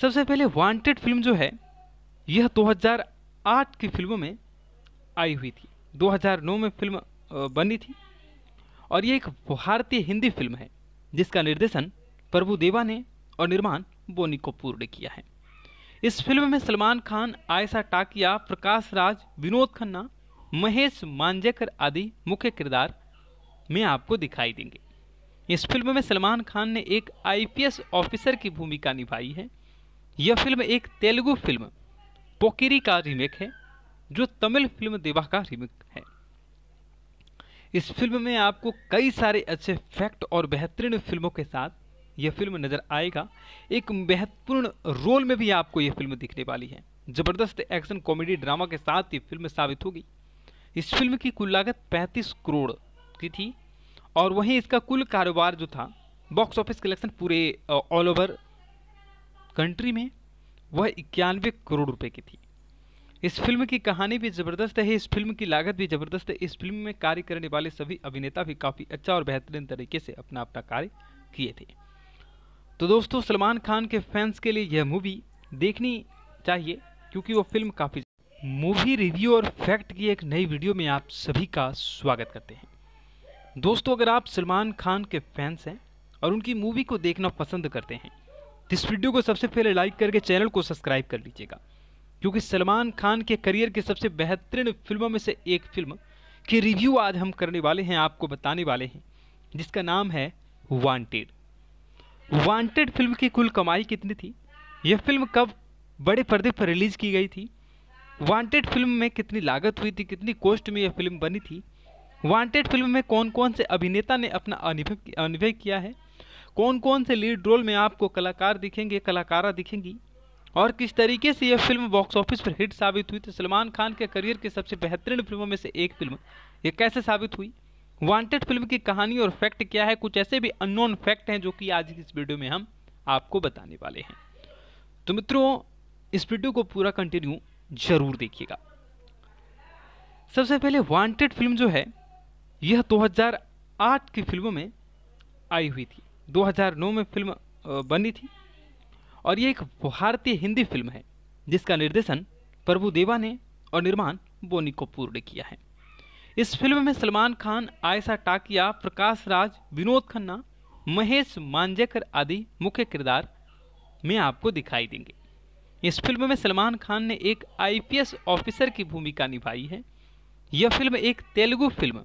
सबसे पहले वांटेड फिल्म जो है यह 2008 की फिल्मों में आई हुई थी 2009 में फिल्म बनी थी और ये एक भारतीय हिंदी फिल्म है जिसका निर्देशन प्रभु देवा ने और निर्माण बोनी कपूर ने किया है इस फिल्म में सलमान खान आयशा टाकिया प्रकाश राज विनोद खन्ना महेश मांजेकर आदि मुख्य किरदार में आपको दिखाई देंगे इस फिल्म में सलमान खान ने एक आईपीएस ऑफिसर की भूमिका निभाई है यह फिल्म एक तेलुगु फिल्म पोकिरी का रीमेक है जो तमिल फिल्म देवा का रीमेक है इस फिल्म में आपको कई सारे अच्छे फैक्ट और बेहतरीन फिल्मों के साथ यह फिल्म नज़र आएगा एक महत्वपूर्ण रोल में भी आपको यह फिल्म दिखने वाली है ज़बरदस्त एक्शन कॉमेडी ड्रामा के साथ ये फिल्म साबित होगी इस फिल्म की कुल लागत 35 करोड़ की थी और वहीं इसका कुल कारोबार जो था बॉक्स ऑफिस कलेक्शन पूरे ऑल ओवर कंट्री में वह इक्यानवे करोड़ रुपए की थी इस फिल्म की कहानी भी ज़बरदस्त है इस फिल्म की लागत भी ज़बरदस्त है इस फिल्म में कार्य करने वाले सभी अभिनेता भी काफ़ी अच्छा और बेहतरीन तरीके से अपना अपना कार्य किए थे तो दोस्तों सलमान खान के फैंस के लिए यह मूवी देखनी चाहिए क्योंकि वो फिल्म काफ़ी मूवी रिव्यू और फैक्ट की एक नई वीडियो में आप सभी का स्वागत करते हैं दोस्तों अगर आप सलमान खान के फैंस हैं और उनकी मूवी को देखना पसंद करते हैं तो इस वीडियो को सबसे पहले लाइक करके चैनल को सब्सक्राइब कर लीजिएगा क्योंकि सलमान खान के करियर की सबसे बेहतरीन फिल्मों में से एक फिल्म के रिव्यू आज हम करने वाले हैं आपको बताने वाले हैं जिसका नाम है वांटेड वांटेड फिल्म की कुल कमाई कितनी थी यह फिल्म कब बड़े पर्दे पर रिलीज़ की गई थी वांटेड फिल्म में कितनी लागत हुई थी कितनी कोस्ट में यह फिल्म बनी थी वांटेड फिल्म में कौन कौन से अभिनेता ने अपना अनुभव अनुभव किया है कौन कौन से लीड रोल में आपको कलाकार दिखेंगे कलाकारा दिखेंगी और किस तरीके से यह फिल्म बॉक्स ऑफिस पर हिट साबित हुई तो सलमान खान के करियर के सबसे बेहतरीन फिल्मों में से एक फिल्म ये कैसे साबित हुई वांटेड फिल्म की कहानी और फैक्ट क्या है कुछ ऐसे भी अननोन फैक्ट हैं जो कि आज की इस वीडियो में हम आपको बताने वाले हैं तो मित्रों इस वीडियो को पूरा कंटिन्यू जरूर देखिएगा सबसे पहले वांटेड फिल्म जो है यह 2008 की फिल्मों में आई हुई थी 2009 में फिल्म बनी थी और ये एक भारतीय हिंदी फिल्म है जिसका निर्देशन प्रभु देवा ने और निर्माण बोनी कपूर ने किया है इस फिल्म में सलमान खान आयशा टाकिया प्रकाश राज विनोद खन्ना महेश मांजेकर आदि मुख्य किरदार में आपको दिखाई देंगे इस फिल्म में सलमान खान ने एक आईपीएस ऑफिसर की भूमिका निभाई है यह फिल्म एक तेलुगु फिल्म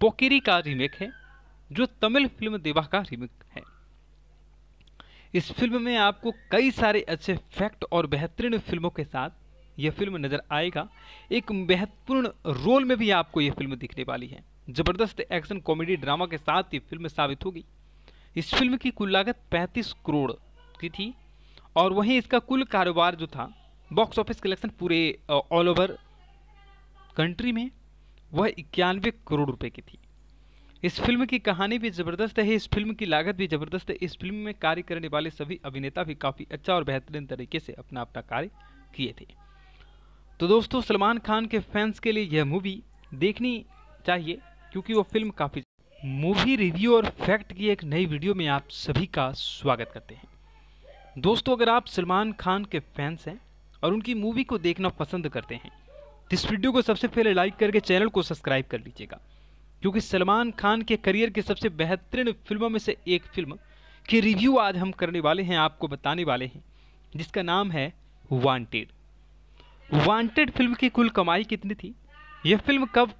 पोकिरी का रीमेक है जो तमिल फिल्म देवा का रीमेक है इस फिल्म में आपको कई सारे अच्छे फैक्ट और बेहतरीन फिल्मों के साथ यह फिल्म नज़र आएगा एक महत्वपूर्ण रोल में भी आपको यह फिल्म दिखने वाली है ज़बरदस्त एक्शन कॉमेडी ड्रामा के साथ ये फिल्म साबित होगी इस फिल्म की कुल लागत 35 करोड़ की थी और वहीं इसका कुल कारोबार जो था बॉक्स ऑफिस कलेक्शन पूरे ऑल ओवर कंट्री में वह इक्यानवे करोड़ रुपए की थी इस फिल्म की कहानी भी ज़बरदस्त है इस फिल्म की लागत भी ज़बरदस्त है इस फिल्म में कार्य करने वाले सभी अभिनेता भी काफ़ी अच्छा और बेहतरीन तरीके से अपना अपना कार्य किए थे तो दोस्तों सलमान खान के फैंस के लिए यह मूवी देखनी चाहिए क्योंकि वो फिल्म काफ़ी मूवी रिव्यू और फैक्ट की एक नई वीडियो में आप सभी का स्वागत करते हैं दोस्तों अगर आप सलमान खान के फैंस हैं और उनकी मूवी को देखना पसंद करते हैं तो इस वीडियो को सबसे पहले लाइक करके चैनल को सब्सक्राइब कर लीजिएगा क्योंकि सलमान खान के करियर की सबसे बेहतरीन फिल्मों में से एक फिल्म के रिव्यू आज हम करने वाले हैं आपको बताने वाले हैं जिसका नाम है वांटेड वांटेड फिल्म की कुल कमाई कितनी थी यह फिल्म कब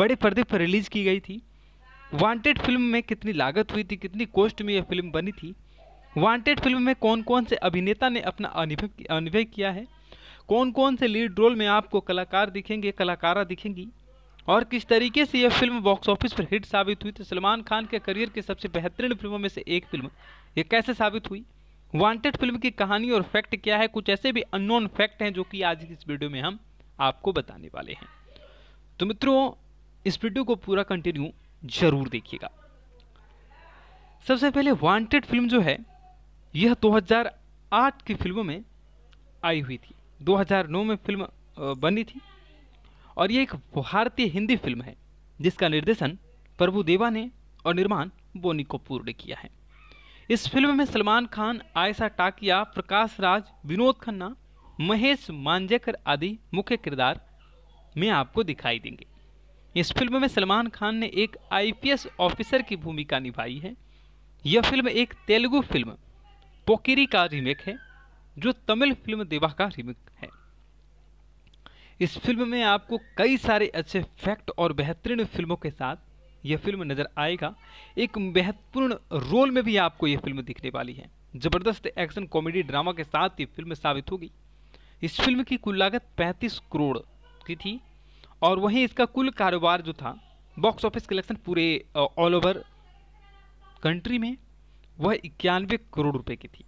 बड़े पर्दे पर रिलीज़ की गई थी वांटेड फिल्म में कितनी लागत हुई थी कितनी कोस्ट में यह फिल्म बनी थी वांटेड फिल्म में कौन कौन से अभिनेता ने अपना अनुभव अनुभव किया है कौन कौन से लीड रोल में आपको कलाकार दिखेंगे कलाकारा दिखेंगी और किस तरीके से यह फिल्म बॉक्स ऑफिस पर हिट साबित हुई तो सलमान खान के करियर के सबसे बेहतरीन फिल्मों में से एक फिल्म ये कैसे साबित हुई वांटेड फिल्म की कहानी और फैक्ट क्या है कुछ ऐसे भी अननोन फैक्ट हैं जो कि आज की इस वीडियो में हम आपको बताने वाले हैं तो मित्रों इस वीडियो को पूरा कंटिन्यू जरूर देखिएगा सबसे पहले वांटेड फिल्म जो है यह 2008 की फिल्मों में आई हुई थी 2009 में फिल्म बनी थी और ये एक भारतीय हिंदी फिल्म है जिसका निर्देशन प्रभु देवा ने और निर्माण बोनी कपूर ने किया है इस फिल्म में सलमान खान आयशा टाकिया प्रकाश राज विनोद खन्ना महेश मांजेकर आदि मुख्य किरदार में आपको दिखाई देंगे इस फिल्म में सलमान खान ने एक आईपीएस ऑफिसर की भूमिका निभाई है यह फिल्म एक तेलुगु फिल्म पोकिरी का रीमेक है जो तमिल फिल्म देवा का रीमेक है इस फिल्म में आपको कई सारे अच्छे फैक्ट और बेहतरीन फिल्मों के साथ यह फिल्म नज़र आएगा एक महत्वपूर्ण रोल में भी आपको यह फिल्म दिखने वाली है ज़बरदस्त एक्शन कॉमेडी ड्रामा के साथ ये फिल्म साबित होगी इस फिल्म की कुल लागत पैंतीस करोड़ की थी और वहीं इसका कुल कारोबार जो था बॉक्स ऑफिस कलेक्शन पूरे ऑल ओवर कंट्री में वह इक्यानवे करोड़ रुपए की थी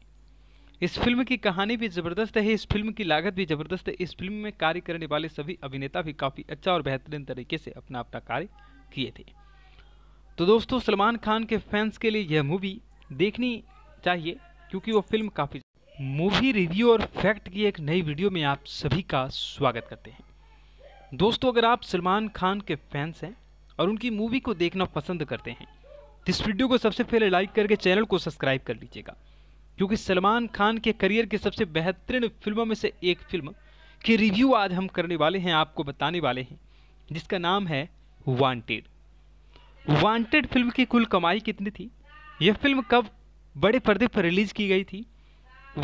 इस फिल्म की कहानी भी ज़बरदस्त है इस फिल्म की लागत भी ज़बरदस्त है इस फिल्म में कार्य करने वाले सभी अभिनेता भी काफ़ी अच्छा और बेहतरीन तरीके से अपना अपना कार्य किए थे तो दोस्तों सलमान खान के फैंस के लिए यह मूवी देखनी चाहिए क्योंकि वो फिल्म काफ़ी मूवी रिव्यू और फैक्ट की एक नई वीडियो में आप सभी का स्वागत करते हैं दोस्तों अगर आप सलमान खान के फैंस हैं और उनकी मूवी को देखना पसंद करते हैं तो इस वीडियो को सबसे पहले लाइक करके चैनल को सब्सक्राइब कर लीजिएगा क्योंकि सलमान खान के करियर की सबसे बेहतरीन फिल्मों में से एक फिल्म के रिव्यू आज हम करने वाले हैं आपको बताने वाले हैं जिसका नाम है वांटेड वांटेड फिल्म की कुल कमाई कितनी थी यह फिल्म कब बड़े पर्दे पर रिलीज की गई थी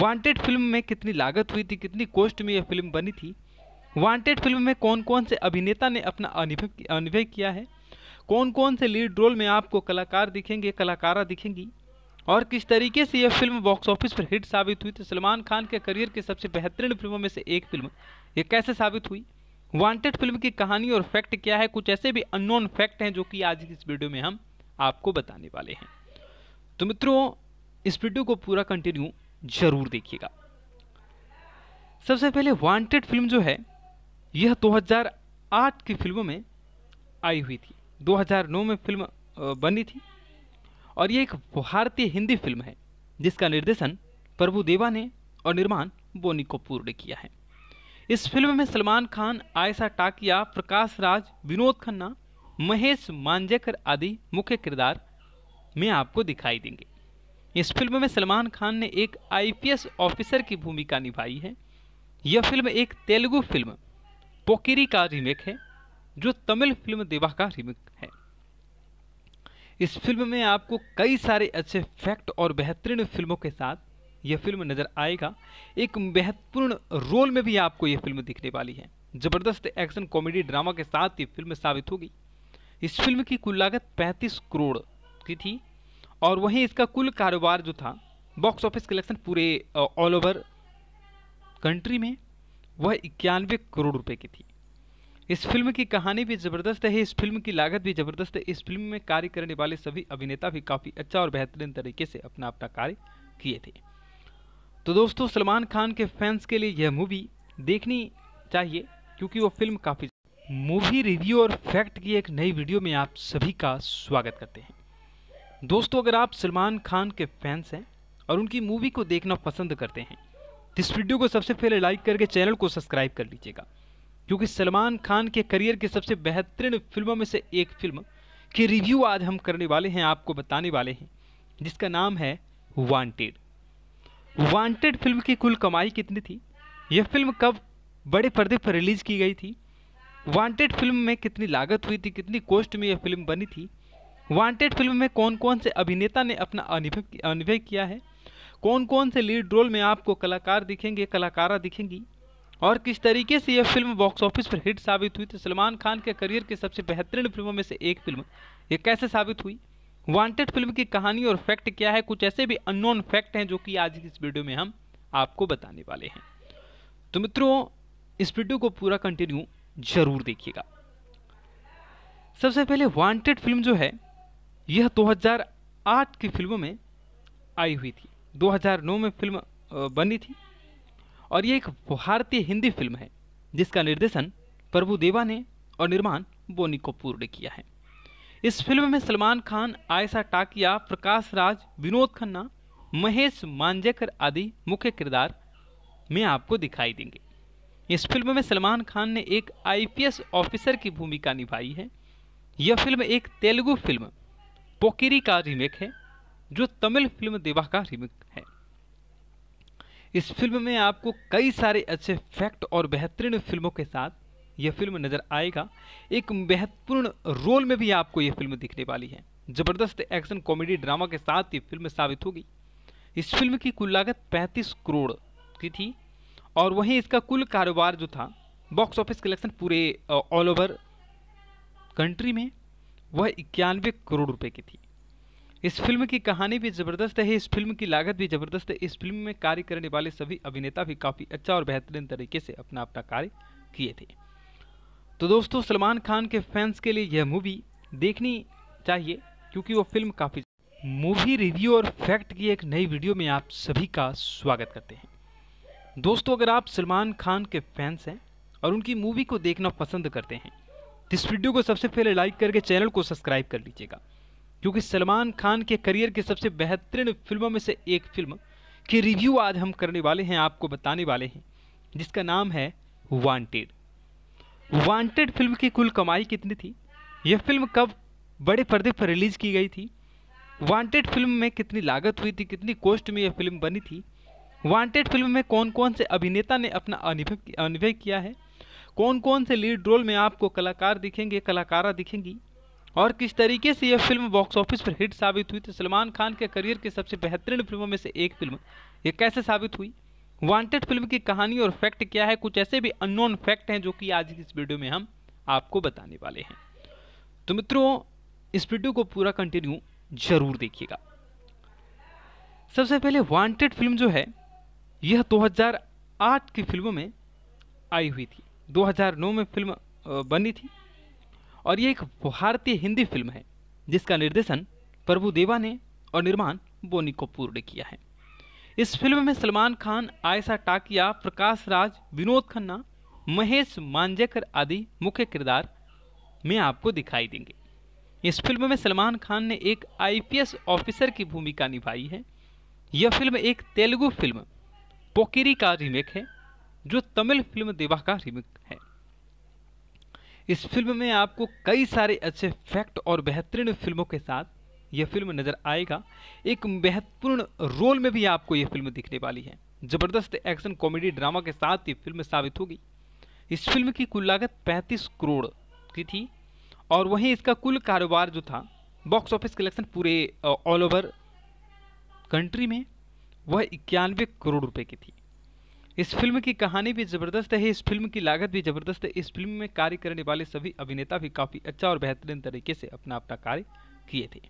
वांटेड फिल्म में कितनी लागत हुई थी कितनी कोस्ट में यह फिल्म बनी थी वांटेड फिल्म में कौन कौन से अभिनेता ने अपना अनुभव अनुभव किया है कौन कौन से लीड रोल में आपको कलाकार दिखेंगे कलाकारा दिखेंगी और किस तरीके से यह फिल्म बॉक्स ऑफिस पर हिट साबित हुई तो सलमान खान के करियर के सबसे बेहतरीन फिल्मों में से एक फिल्म ये कैसे साबित हुई वांटेड फिल्म की कहानी और फैक्ट क्या है कुछ ऐसे भी अननोन फैक्ट हैं जो कि आज इस वीडियो में हम आपको बताने वाले हैं तो मित्रों इस वीडियो को पूरा कंटिन्यू जरूर देखिएगा सबसे पहले वांटेड फिल्म जो है यह 2008 की फिल्मों में आई हुई थी 2009 में फिल्म बनी थी और ये एक भारतीय हिंदी फिल्म है जिसका निर्देशन प्रभु देवा ने और निर्माण बोनी कपूर ने किया है इस फिल्म में सलमान खान आयशा टाकिया प्रकाश राज विनोद खन्ना महेश मांजेकर आदि मुख्य किरदार में आपको दिखाई देंगे इस फिल्म में सलमान खान ने एक आईपीएस ऑफिसर की भूमिका निभाई है यह फिल्म एक तेलुगु फिल्म पोकिरी का रीमेक है जो तमिल फिल्म देवा का रीमेक है इस फिल्म में आपको कई सारे अच्छे फैक्ट और बेहतरीन फिल्मों के साथ यह फिल्म नज़र आएगा एक महत्वपूर्ण रोल में भी आपको यह फिल्म दिखने वाली है ज़बरदस्त एक्शन कॉमेडी ड्रामा के साथ ये फिल्म साबित होगी इस फिल्म की कुल लागत 35 करोड़ की थी और वहीं इसका कुल कारोबार जो था बॉक्स ऑफिस कलेक्शन पूरे ऑल ओवर कंट्री में वह इक्यानवे करोड़ रुपए की थी इस फिल्म की कहानी भी ज़बरदस्त है इस फिल्म की लागत भी ज़बरदस्त है इस फिल्म में कार्य करने वाले सभी अभिनेता भी काफ़ी अच्छा और बेहतरीन तरीके से अपना अपना कार्य किए थे तो दोस्तों सलमान खान के फैंस के लिए यह मूवी देखनी चाहिए क्योंकि वो फिल्म काफ़ी मूवी रिव्यू और फैक्ट की एक नई वीडियो में आप सभी का स्वागत करते हैं दोस्तों अगर आप सलमान खान के फैंस हैं और उनकी मूवी को देखना पसंद करते हैं तो इस वीडियो को सबसे पहले लाइक करके चैनल को सब्सक्राइब कर लीजिएगा क्योंकि सलमान खान के करियर की सबसे बेहतरीन फिल्मों में से एक फिल्म के रिव्यू आज हम करने वाले हैं आपको बताने वाले हैं जिसका नाम है वांटेड वांटेड फिल्म की कुल कमाई कितनी थी यह फिल्म कब बड़े पर्दे पर रिलीज की गई थी वांटेड फिल्म में कितनी लागत हुई थी कितनी कोस्ट में यह फिल्म बनी थी वांटेड फिल्म में कौन कौन से अभिनेता ने अपना अनुभव अनुभव किया है कौन कौन से लीड रोल में आपको कलाकार दिखेंगे कलाकारा दिखेंगी और किस तरीके से यह फिल्म बॉक्स ऑफिस पर हिट साबित हुई तो सलमान खान के करियर के सबसे बेहतरीन फिल्मों में से एक फिल्म ये कैसे साबित हुई वांटेड फिल्म की कहानी और फैक्ट क्या है कुछ ऐसे भी अननोन फैक्ट हैं जो कि आज की इस वीडियो में हम आपको बताने वाले हैं तो मित्रों इस वीडियो को पूरा कंटिन्यू जरूर देखिएगा सबसे पहले वांटेड फिल्म जो है यह 2008 की फिल्मों में आई हुई थी 2009 में फिल्म बनी थी और ये एक भारतीय हिंदी फिल्म है जिसका निर्देशन प्रभु देवा ने और निर्माण बोनी कपूर ने किया है इस फिल्म में सलमान खान आयशा टाकिया प्रकाश राज विनोद खन्ना महेश मांजेकर आदि मुख्य किरदार में आपको दिखाई देंगे इस फिल्म में सलमान खान ने एक आईपीएस ऑफिसर की भूमिका निभाई है यह फिल्म एक तेलुगु फिल्म पोकिरी का रीमेक है जो तमिल फिल्म देवा का रीमेक है इस फिल्म में आपको कई सारे अच्छे फैक्ट और बेहतरीन फिल्मों के साथ यह फिल्म नज़र आएगा एक महत्वपूर्ण रोल में भी आपको यह फिल्म दिखने वाली है ज़बरदस्त एक्शन कॉमेडी ड्रामा के साथ ये फिल्म साबित होगी इस फिल्म की कुल लागत 35 करोड़ की थी और वहीं इसका कुल कारोबार जो था बॉक्स ऑफिस कलेक्शन पूरे ऑल ओवर कंट्री में वह इक्यानवे करोड़ रुपए की थी इस फिल्म की कहानी भी ज़बरदस्त है इस फिल्म की लागत भी ज़बरदस्त है इस फिल्म में कार्य करने वाले सभी अभिनेता भी काफ़ी अच्छा और बेहतरीन तरीके से अपना अपना कार्य किए थे तो दोस्तों सलमान खान के फैंस के लिए यह मूवी देखनी चाहिए क्योंकि वो फिल्म काफ़ी मूवी रिव्यू और फैक्ट की एक नई वीडियो में आप सभी का स्वागत करते हैं दोस्तों अगर आप सलमान खान के फैंस हैं और उनकी मूवी को देखना पसंद करते हैं तो इस वीडियो को सबसे पहले लाइक करके चैनल को सब्सक्राइब कर लीजिएगा क्योंकि सलमान खान के करियर की सबसे बेहतरीन फिल्मों में से एक फिल्म के रिव्यू आज हम करने वाले हैं आपको बताने वाले हैं जिसका नाम है वांटेड वांटेड फिल्म की कुल कमाई कितनी थी यह फिल्म कब बड़े पर्दे पर रिलीज़ की गई थी वांटेड फिल्म में कितनी लागत हुई थी कितनी कोस्ट में यह फिल्म बनी थी वांटेड फिल्म में कौन कौन से अभिनेता ने अपना अनुभव अनुभव किया है कौन कौन से लीड रोल में आपको कलाकार दिखेंगे कलाकारा दिखेंगी और किस तरीके से यह फिल्म बॉक्स ऑफिस पर हिट साबित हुई तो सलमान खान के करियर के सबसे बेहतरीन फिल्मों में से एक फिल्म ये कैसे साबित हुई वांटेड फिल्म की कहानी और फैक्ट क्या है कुछ ऐसे भी अननोन फैक्ट हैं जो कि आज की इस वीडियो में हम आपको बताने वाले हैं तो मित्रों इस वीडियो को पूरा कंटिन्यू जरूर देखिएगा सबसे पहले वांटेड फिल्म जो है यह 2008 की फिल्मों में आई हुई थी 2009 में फिल्म बनी थी और ये एक भारतीय हिंदी फिल्म है जिसका निर्देशन प्रभु देवा ने और निर्माण बोनी कपूर ने किया है इस फिल्म में सलमान खान आयशा टाकिया प्रकाश राज विनोद खन्ना महेश मांजेकर आदि मुख्य किरदार में आपको दिखाई देंगे इस फिल्म में सलमान खान ने एक आईपीएस ऑफिसर की भूमिका निभाई है यह फिल्म एक तेलुगु फिल्म पोकिरी का रीमेक है जो तमिल फिल्म देवा का रीमेक है इस फिल्म में आपको कई सारे अच्छे फैक्ट और बेहतरीन फिल्मों के साथ यह फिल्म नज़र आएगा एक महत्वपूर्ण रोल में भी आपको यह फिल्म दिखने वाली है ज़बरदस्त एक्शन कॉमेडी ड्रामा के साथ ये फिल्म साबित होगी इस फिल्म की कुल लागत 35 करोड़ की थी और वहीं इसका कुल कारोबार जो था बॉक्स ऑफिस कलेक्शन पूरे ऑल ओवर कंट्री में वह इक्यानवे करोड़ रुपए की थी इस फिल्म की कहानी भी ज़बरदस्त है इस फिल्म की लागत भी ज़बरदस्त है इस फिल्म में कार्य करने वाले सभी अभिनेता भी काफ़ी अच्छा और बेहतरीन तरीके से अपना अपना कार्य किए थे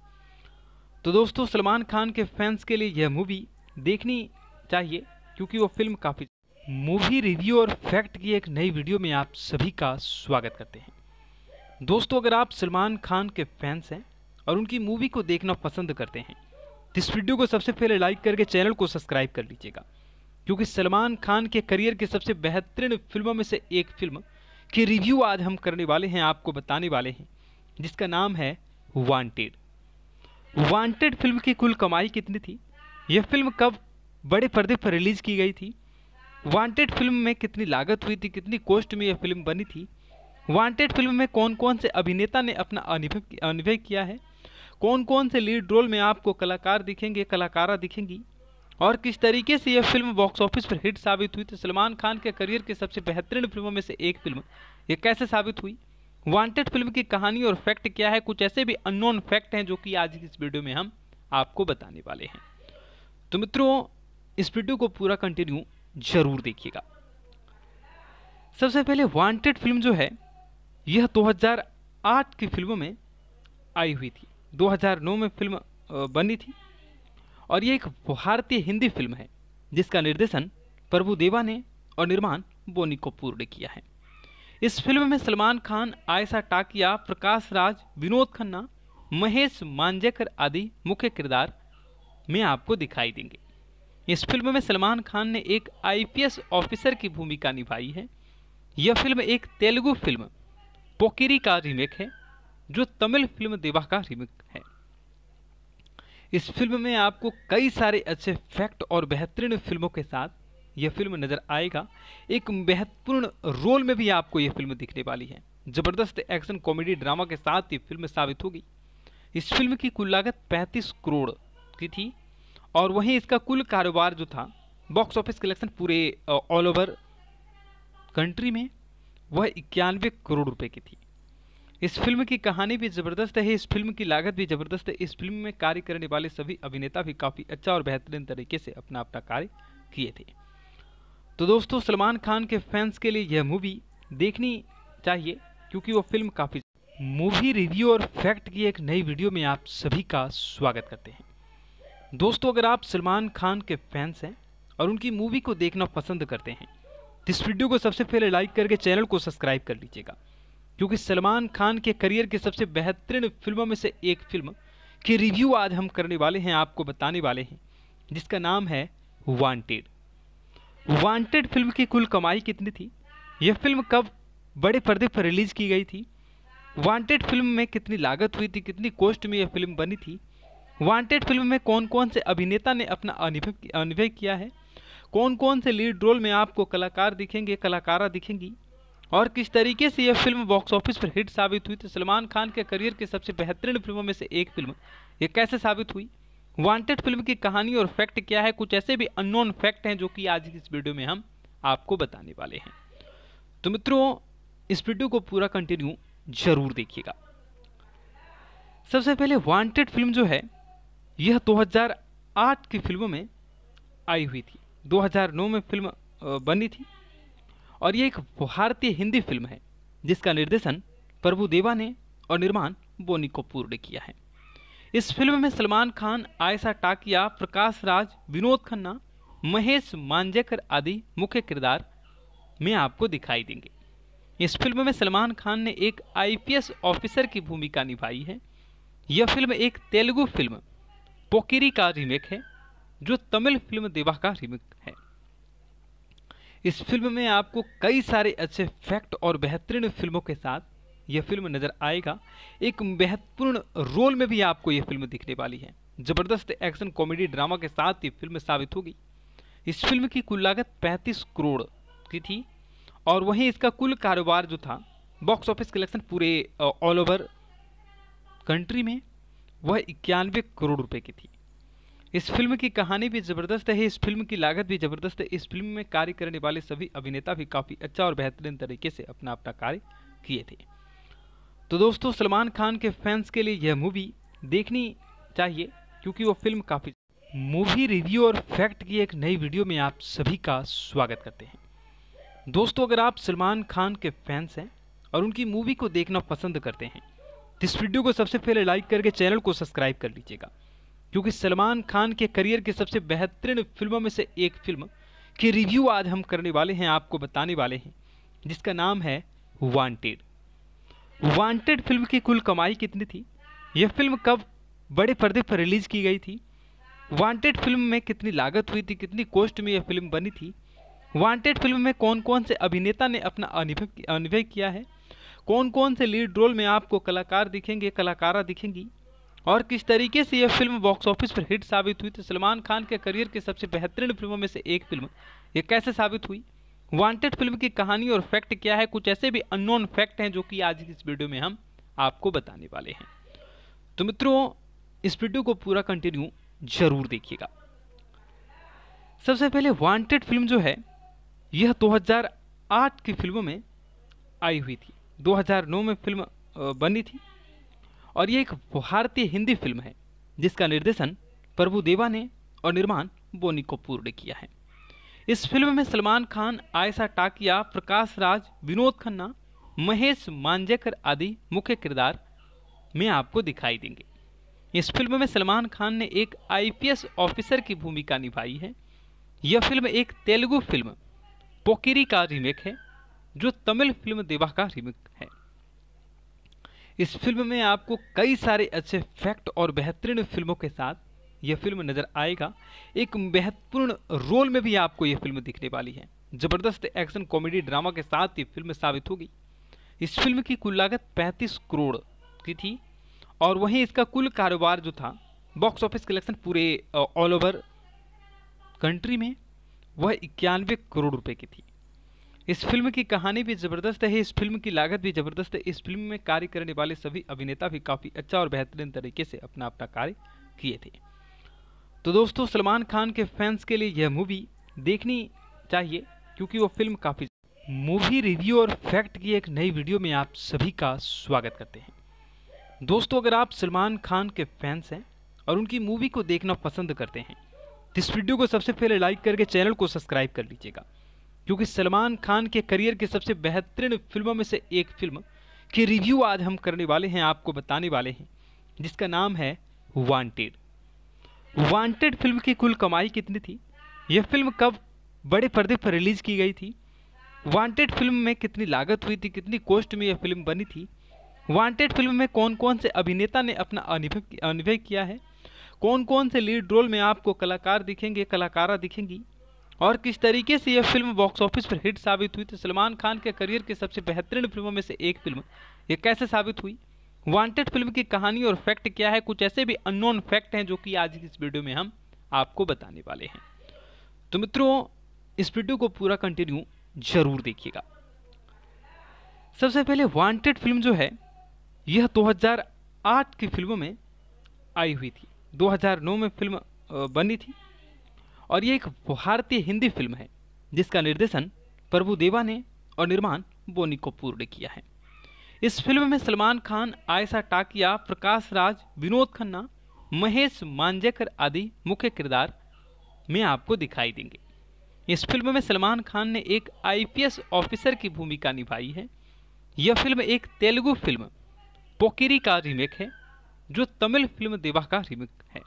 तो दोस्तों सलमान खान के फैंस के लिए यह मूवी देखनी चाहिए क्योंकि वो फिल्म काफ़ी मूवी रिव्यू और फैक्ट की एक नई वीडियो में आप सभी का स्वागत करते हैं दोस्तों अगर आप सलमान खान के फैंस हैं और उनकी मूवी को देखना पसंद करते हैं तो इस वीडियो को सबसे पहले लाइक करके चैनल को सब्सक्राइब कर लीजिएगा क्योंकि सलमान खान के करियर की सबसे बेहतरीन फिल्मों में से एक फिल्म के रिव्यू आज हम करने वाले हैं आपको बताने वाले हैं जिसका नाम है वांटेड वांटेड फिल्म की कुल कमाई कितनी थी यह फिल्म कब बड़े पर्दे पर रिलीज़ की गई थी वांटेड फिल्म में कितनी लागत हुई थी कितनी कोस्ट में यह फिल्म बनी थी वांटेड फिल्म में कौन कौन से अभिनेता ने अपना अनुभव अनुभव किया है कौन कौन से लीड रोल में आपको कलाकार दिखेंगे कलाकारा दिखेंगी और किस तरीके से यह फिल्म बॉक्स ऑफिस पर हिट साबित हुई तो सलमान खान के करियर के सबसे बेहतरीन फिल्मों में से एक फिल्म ये कैसे साबित हुई वांटेड फिल्म की कहानी और फैक्ट क्या है कुछ ऐसे भी अननोन फैक्ट हैं जो कि आज इस वीडियो में हम आपको बताने वाले हैं तो मित्रों इस वीडियो को पूरा कंटिन्यू जरूर देखिएगा सबसे पहले वांटेड फिल्म जो है यह 2008 की फिल्मों में आई हुई थी 2009 में फिल्म बनी थी और ये एक भारतीय हिंदी फिल्म है जिसका निर्देशन प्रभु देवा ने और निर्माण बोनी कपूर ने किया है इस फिल्म में सलमान खान आयशा टाकिया प्रकाश राज विनोद खन्ना महेश मांजेकर आदि मुख्य किरदार में आपको दिखाई देंगे इस फिल्म में सलमान खान ने एक आईपीएस ऑफिसर की भूमिका निभाई है यह फिल्म एक तेलुगु फिल्म पोकिरी का रीमेक है जो तमिल फिल्म देवा का रीमेक है इस फिल्म में आपको कई सारे अच्छे फैक्ट और बेहतरीन फिल्मों के साथ यह फिल्म नज़र आएगा एक महत्वपूर्ण रोल में भी आपको यह फिल्म दिखने वाली है ज़बरदस्त एक्शन कॉमेडी ड्रामा के साथ ये फिल्म साबित होगी इस फिल्म की कुल लागत 35 करोड़ की थी और वहीं इसका कुल कारोबार जो था बॉक्स ऑफिस कलेक्शन पूरे ऑल ओवर कंट्री में वह इक्यानवे करोड़ रुपए की थी इस फिल्म की कहानी भी ज़बरदस्त है इस फिल्म की लागत भी ज़बरदस्त है इस फिल्म में कार्य करने वाले सभी अभिनेता भी काफ़ी अच्छा और बेहतरीन तरीके से अपना अपना कार्य किए थे तो दोस्तों सलमान खान के फैंस के लिए यह मूवी देखनी चाहिए क्योंकि वो फिल्म काफ़ी मूवी रिव्यू और फैक्ट की एक नई वीडियो में आप सभी का स्वागत करते हैं दोस्तों अगर आप सलमान खान के फैंस हैं और उनकी मूवी को देखना पसंद करते हैं तो इस वीडियो को सबसे पहले लाइक करके चैनल को सब्सक्राइब कर लीजिएगा क्योंकि सलमान खान के करियर की सबसे बेहतरीन फिल्मों में से एक फिल्म की रिव्यू आज हम करने वाले हैं आपको बताने वाले हैं जिसका नाम है वांटेड वांटेड फिल्म की कुल कमाई कितनी थी यह फिल्म कब बड़े पर्दे पर रिलीज की गई थी वांटेड फिल्म में कितनी लागत हुई थी कितनी कोस्ट में यह फिल्म बनी थी वांटेड फिल्म में कौन कौन से अभिनेता ने अपना अनुभव अनुभव किया है कौन कौन से लीड रोल में आपको कलाकार दिखेंगे कलाकारा दिखेंगी और किस तरीके से यह फिल्म बॉक्स ऑफिस पर हिट साबित हुई तो सलमान खान के करियर के सबसे बेहतरीन फिल्मों में से एक फिल्म ये कैसे साबित हुई वांटेड फिल्म की कहानी और फैक्ट क्या है कुछ ऐसे भी अननोन फैक्ट हैं जो कि आज की इस वीडियो में हम आपको बताने वाले हैं तो मित्रों इस वीडियो को पूरा कंटिन्यू जरूर देखिएगा सबसे पहले वांटेड फिल्म जो है यह 2008 की फिल्मों में आई हुई थी 2009 में फिल्म बनी थी और ये एक भारतीय हिंदी फिल्म है जिसका निर्देशन प्रभु देवा ने और निर्माण बोनी कपूर ने किया है इस फिल्म में सलमान खान आयशा टाकिया प्रकाश राज विनोद खन्ना महेश मांजेकर आदि मुख्य किरदार में आपको दिखाई देंगे इस फिल्म में सलमान खान ने एक आईपीएस ऑफिसर की भूमिका निभाई है यह फिल्म एक तेलुगु फिल्म पोकिरी का रीमेक है जो तमिल फिल्म देवा का रीमेक है इस फिल्म में आपको कई सारे अच्छे फैक्ट और बेहतरीन फिल्मों के साथ यह फिल्म नज़र आएगा एक महत्वपूर्ण रोल में भी आपको यह फिल्म दिखने वाली है ज़बरदस्त एक्शन कॉमेडी ड्रामा के साथ ये फिल्म साबित होगी इस फिल्म की कुल लागत 35 करोड़ की थी और वहीं इसका कुल कारोबार जो था बॉक्स ऑफिस कलेक्शन पूरे ऑल ओवर कंट्री में वह इक्यानवे करोड़ रुपए की थी इस फिल्म की कहानी भी ज़बरदस्त है इस फिल्म की लागत भी ज़बरदस्त है इस फिल्म में कार्य करने वाले सभी अभिनेता भी काफ़ी अच्छा और बेहतरीन तरीके से अपना अपना कार्य किए थे तो दोस्तों सलमान खान के फैंस के लिए यह मूवी देखनी चाहिए क्योंकि वो फिल्म काफ़ी मूवी रिव्यू और फैक्ट की एक नई वीडियो में आप सभी का स्वागत करते हैं दोस्तों अगर आप सलमान खान के फैंस हैं और उनकी मूवी को देखना पसंद करते हैं तो इस वीडियो को सबसे पहले लाइक करके चैनल को सब्सक्राइब कर लीजिएगा क्योंकि सलमान खान के करियर की सबसे बेहतरीन फिल्मों में से एक फिल्म के रिव्यू आज हम करने वाले हैं आपको बताने वाले हैं जिसका नाम है वांटेड वांटेड फिल्म की कुल कमाई कितनी थी यह फिल्म कब बड़े पर्दे पर रिलीज़ की गई थी वांटेड फिल्म में कितनी लागत हुई थी कितनी कॉस्ट में यह फिल्म बनी थी वांटेड फिल्म में कौन कौन से अभिनेता ने अपना अनुभव अनुभव किया है कौन कौन से लीड रोल में आपको कलाकार दिखेंगे कलाकारा दिखेंगी और किस तरीके से यह फिल्म बॉक्स ऑफिस पर हिट साबित हुई तो सलमान खान के करियर के सबसे बेहतरीन फिल्मों में से एक फिल्म ये कैसे साबित हुई वांटेड फिल्म की कहानी और फैक्ट क्या है कुछ ऐसे भी अननोन फैक्ट हैं जो कि आज की इस वीडियो में हम आपको बताने वाले हैं तो मित्रों इस वीडियो को पूरा कंटिन्यू जरूर देखिएगा सबसे पहले वांटेड फिल्म जो है यह 2008 की फिल्मों में आई हुई थी 2009 में फिल्म बनी थी और ये एक भारतीय हिंदी फिल्म है जिसका निर्देशन प्रभु देवा ने और निर्माण बोनी कपूर ने किया है इस फिल्म में सलमान खान आयशा टाकिया प्रकाश राज विनोद खन्ना महेश मांजेकर आदि मुख्य किरदार में आपको दिखाई देंगे इस फिल्म में सलमान खान ने एक आईपीएस ऑफिसर की भूमिका निभाई है यह फिल्म एक तेलुगु फिल्म पोकिरी का रीमेक है जो तमिल फिल्म देवा का रीमेक है इस फिल्म में आपको कई सारे अच्छे फैक्ट और बेहतरीन फिल्मों के साथ यह फिल्म नज़र आएगा एक महत्वपूर्ण रोल में भी आपको यह फिल्म दिखने वाली है ज़बरदस्त एक्शन कॉमेडी ड्रामा के साथ ये फिल्म साबित होगी इस फिल्म की कुल लागत 35 करोड़ की थी और वहीं इसका कुल कारोबार जो था बॉक्स ऑफिस कलेक्शन पूरे ऑल ओवर कंट्री में वह इक्यानवे करोड़ रुपये की थी इस फिल्म की कहानी भी ज़बरदस्त है इस फिल्म की लागत भी ज़बरदस्त है इस फिल्म में कार्य करने वाले सभी अभिनेता भी काफ़ी अच्छा और बेहतरीन तरीके से अपना अपना कार्य किए थे तो दोस्तों सलमान खान के फैंस के लिए यह मूवी देखनी चाहिए क्योंकि वो फिल्म काफ़ी मूवी रिव्यू और फैक्ट की एक नई वीडियो में आप सभी का स्वागत करते हैं दोस्तों अगर आप सलमान खान के फैंस हैं और उनकी मूवी को देखना पसंद करते हैं तो इस वीडियो को सबसे पहले लाइक करके चैनल को सब्सक्राइब कर लीजिएगा क्योंकि सलमान खान के करियर की सबसे बेहतरीन फिल्मों में से एक फिल्म के रिव्यू आज हम करने वाले हैं आपको बताने वाले हैं जिसका नाम है वांटेड वांटेड फिल्म की कुल कमाई कितनी थी यह फिल्म कब बड़े पर्दे पर रिलीज़ की गई थी वांटेड फिल्म में कितनी लागत हुई थी कितनी कोस्ट में यह फिल्म बनी थी वांटेड फिल्म में कौन कौन से अभिनेता ने अपना अनुभव अनुभव किया है कौन कौन से लीड रोल में आपको कलाकार दिखेंगे कलाकारा दिखेंगी और किस तरीके से यह फिल्म बॉक्स ऑफिस पर हिट साबित हुई तो सलमान खान के करियर के सबसे बेहतरीन फिल्मों में से एक फिल्म ये कैसे साबित हुई वांटेड फिल्म की कहानी और फैक्ट क्या है कुछ ऐसे भी अननोन फैक्ट हैं जो कि आज इस वीडियो में हम आपको बताने वाले हैं तो मित्रों इस वीडियो को पूरा कंटिन्यू जरूर देखिएगा सबसे पहले वांटेड फिल्म जो है यह 2008 की फिल्मों में आई हुई थी 2009 में फिल्म बनी थी और ये एक भारतीय हिंदी फिल्म है जिसका निर्देशन प्रभु देवा ने और निर्माण बोनी कपूर ने किया है इस फिल्म में सलमान खान आयशा टाकिया प्रकाश राज विनोद खन्ना महेश मांजेकर आदि मुख्य किरदार में आपको दिखाई देंगे इस फिल्म में सलमान खान ने एक आईपीएस ऑफिसर की भूमिका निभाई है यह फिल्म एक तेलुगु फिल्म पोकिरी का रीमेक है जो तमिल फिल्म देवा का रीमेक है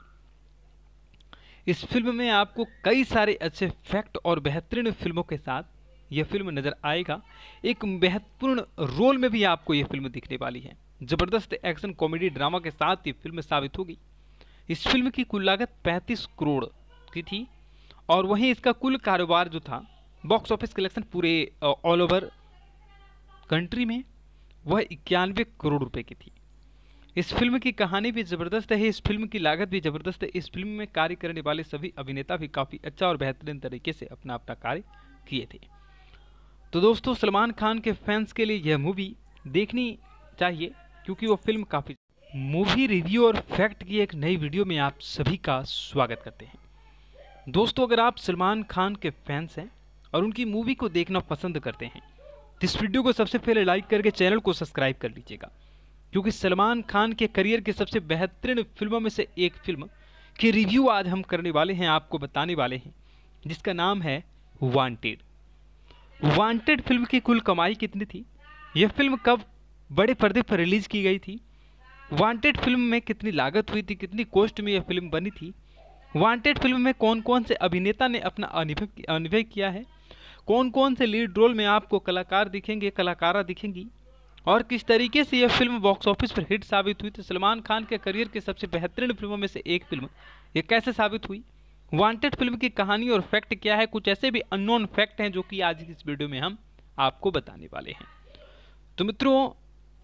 इस फिल्म में आपको कई सारे अच्छे फैक्ट और बेहतरीन फिल्मों के साथ यह फिल्म नज़र आएगा एक महत्वपूर्ण रोल में भी आपको यह फिल्म दिखने वाली है ज़बरदस्त एक्शन कॉमेडी ड्रामा के साथ ये फिल्म साबित होगी इस फिल्म की कुल लागत 35 करोड़ की थी और वहीं इसका कुल कारोबार जो था बॉक्स ऑफिस कलेक्शन पूरे ऑल ओवर कंट्री में वह इक्यानवे करोड़ रुपए की थी इस फिल्म की कहानी भी ज़बरदस्त है इस फिल्म की लागत भी ज़बरदस्त है इस फिल्म में कार्य करने वाले सभी अभिनेता भी काफ़ी अच्छा और बेहतरीन तरीके से अपना अपना कार्य किए थे तो दोस्तों सलमान खान के फैंस के लिए यह मूवी देखनी चाहिए क्योंकि वो फिल्म काफ़ी मूवी रिव्यू और फैक्ट की एक नई वीडियो में आप सभी का स्वागत करते हैं दोस्तों अगर आप सलमान खान के फैंस हैं और उनकी मूवी को देखना पसंद करते हैं तो इस वीडियो को सबसे पहले लाइक करके चैनल को सब्सक्राइब कर लीजिएगा क्योंकि सलमान खान के करियर के सबसे बेहतरीन फिल्मों में से एक फिल्म के रिव्यू आज हम करने वाले हैं आपको बताने वाले हैं जिसका नाम है वांटेड वांटेड फिल्म की कुल कमाई कितनी थी यह फिल्म कब बड़े पर्दे पर रिलीज़ की गई थी वांटेड फिल्म में कितनी लागत हुई थी कितनी कोस्ट में यह फिल्म बनी थी वांटेड फिल्म में कौन कौन से अभिनेता ने अपना अनुभव अनुभव किया है कौन कौन से लीड रोल में आपको कलाकार दिखेंगे कलाकारा दिखेंगी और किस तरीके से यह फिल्म बॉक्स ऑफिस पर हिट साबित हुई तो सलमान खान के करियर के सबसे बेहतरीन फिल्मों में से एक फिल्म यह कैसे साबित हुई वांटेड फिल्म की कहानी और फैक्ट क्या है कुछ ऐसे भी अननोन फैक्ट हैं जो कि आज की इस वीडियो में हम आपको बताने वाले हैं तो मित्रों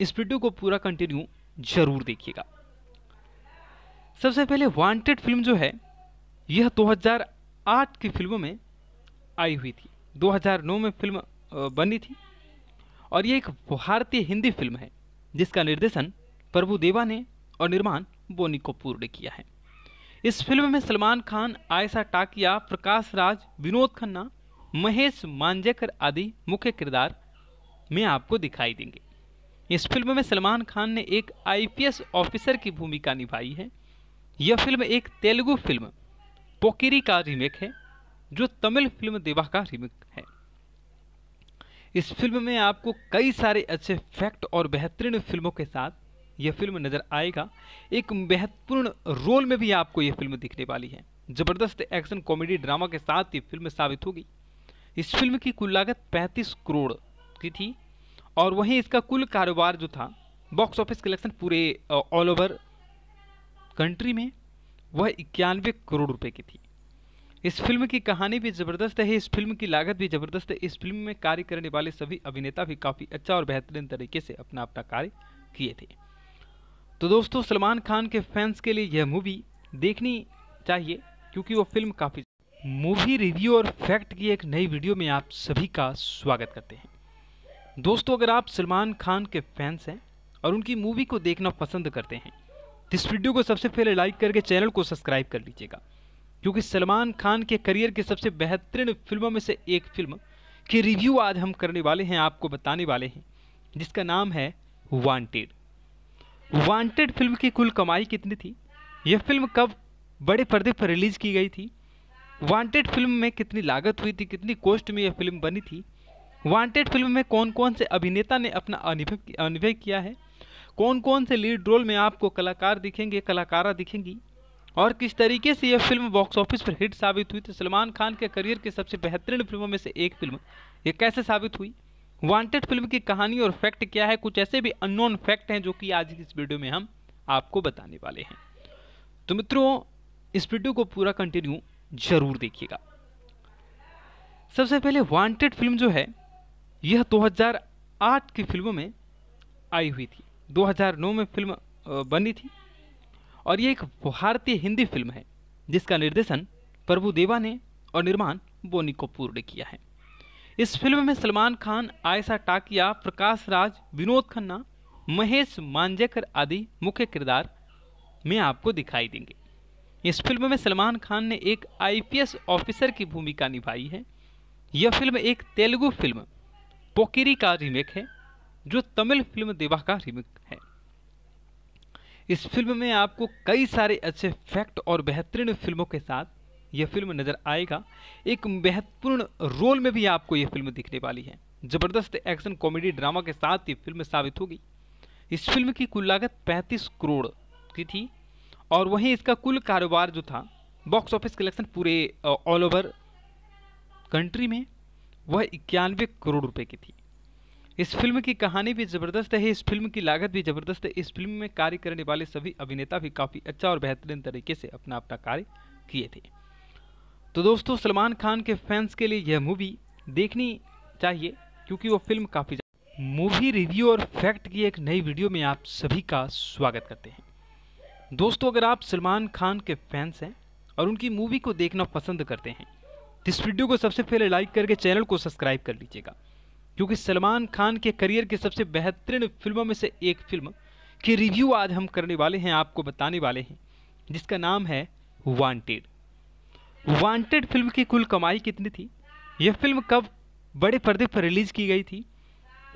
इस वीडियो को पूरा कंटिन्यू जरूर देखिएगा सबसे पहले वांटेड फिल्म जो है यह 2008 की फिल्मों में आई हुई थी 2009 में फिल्म बनी थी और ये एक भारतीय हिंदी फिल्म है जिसका निर्देशन प्रभु देवा ने और निर्माण बोनी कपूर ने किया है इस फिल्म में सलमान खान आयशा टाकिया प्रकाश राज विनोद खन्ना महेश मांजेकर आदि मुख्य किरदार में आपको दिखाई देंगे इस फिल्म में सलमान खान ने एक आईपीएस ऑफिसर की भूमिका निभाई है यह फिल्म एक तेलुगु फिल्म पोकिरी का रीमेक है जो तमिल फिल्म देवा का रीमेक है इस फिल्म में आपको कई सारे अच्छे फैक्ट और बेहतरीन फिल्मों के साथ यह फिल्म नज़र आएगा एक महत्वपूर्ण रोल में भी आपको यह फिल्म दिखने वाली है ज़बरदस्त एक्शन कॉमेडी ड्रामा के साथ ये फिल्म साबित होगी इस फिल्म की कुल लागत 35 करोड़ की थी और वहीं इसका कुल कारोबार जो था बॉक्स ऑफिस कलेक्शन पूरे ऑल ओवर कंट्री में वह इक्यानवे करोड़ रुपए की थी इस फिल्म की कहानी भी ज़बरदस्त है इस फिल्म की लागत भी ज़बरदस्त है इस फिल्म में कार्य करने वाले सभी अभिनेता भी काफ़ी अच्छा और बेहतरीन तरीके से अपना अपना कार्य किए थे तो दोस्तों सलमान खान के फैंस के लिए यह मूवी देखनी चाहिए क्योंकि वो फिल्म काफ़ी मूवी रिव्यू और फैक्ट की एक नई वीडियो में आप सभी का स्वागत करते हैं दोस्तों अगर आप सलमान खान के फैंस हैं और उनकी मूवी को देखना पसंद करते हैं तो इस वीडियो को सबसे पहले लाइक करके चैनल को सब्सक्राइब कर लीजिएगा क्योंकि सलमान खान के करियर की सबसे बेहतरीन फिल्मों में से एक फिल्म की रिव्यू आज हम करने वाले हैं आपको बताने वाले हैं जिसका नाम है वांटेड वांटेड फिल्म की कुल कमाई कितनी थी यह फिल्म कब बड़े पर्दे पर रिलीज़ की गई थी वांटेड फिल्म में कितनी लागत हुई थी कितनी कॉस्ट में यह फिल्म बनी थी वांटेड फिल्म में कौन कौन से अभिनेता ने अपना अनुभव अनुभव किया है कौन कौन से लीड रोल में आपको कलाकार दिखेंगे कलाकारा दिखेंगी और किस तरीके से यह फिल्म बॉक्स ऑफिस पर हिट साबित हुई तो सलमान खान के करियर के सबसे बेहतरीन फिल्मों में से एक फिल्म ये कैसे साबित हुई वांटेड फिल्म की कहानी और फैक्ट क्या है कुछ ऐसे भी अननोन फैक्ट हैं जो कि आज की इस वीडियो में हम आपको बताने वाले हैं तो मित्रों इस वीडियो को पूरा कंटिन्यू जरूर देखिएगा सबसे पहले वांटेड फिल्म जो है यह 2008 की फिल्मों में आई हुई थी 2009 में फिल्म बनी थी और ये एक भारतीय हिंदी फिल्म है जिसका निर्देशन प्रभु देवा ने और निर्माण बोनी कपूर ने किया है इस फिल्म में सलमान खान आयशा टाकिया प्रकाश राज विनोद खन्ना महेश मांजेकर आदि मुख्य किरदार में आपको दिखाई देंगे इस फिल्म में सलमान खान ने एक आईपीएस ऑफिसर की भूमिका निभाई है यह फिल्म एक तेलुगु फिल्म पोकिरी का रीमेक है जो तमिल फिल्म देवा का रीमेक है इस फिल्म में आपको कई सारे अच्छे फैक्ट और बेहतरीन फिल्मों के साथ यह फिल्म नज़र आएगा एक महत्वपूर्ण रोल में भी आपको यह फिल्म दिखने वाली है ज़बरदस्त एक्शन कॉमेडी ड्रामा के साथ ये फिल्म साबित होगी इस फिल्म की कुल लागत 35 करोड़ की थी और वहीं इसका कुल कारोबार जो था बॉक्स ऑफिस कलेक्शन पूरे ऑल ओवर कंट्री में वह इक्यानवे करोड़ रुपये की थी इस फिल्म की कहानी भी ज़बरदस्त है इस फिल्म की लागत भी ज़बरदस्त है इस फिल्म में कार्य करने वाले सभी अभिनेता भी काफ़ी अच्छा और बेहतरीन तरीके से अपना अपना कार्य किए थे तो दोस्तों सलमान खान के फैंस के लिए यह मूवी देखनी चाहिए क्योंकि वो फिल्म काफ़ी मूवी रिव्यू और फैक्ट की एक नई वीडियो में आप सभी का स्वागत करते हैं दोस्तों अगर आप सलमान खान के फैंस हैं और उनकी मूवी को देखना पसंद करते हैं तो इस वीडियो को सबसे पहले लाइक करके चैनल को सब्सक्राइब कर लीजिएगा क्योंकि सलमान खान के करियर की सबसे बेहतरीन फिल्मों में से एक फिल्म के रिव्यू आज हम करने वाले हैं आपको बताने वाले हैं जिसका नाम है वांटेड वांटेड फिल्म की कुल कमाई कितनी थी यह फिल्म कब बड़े पर्दे पर रिलीज़ की गई थी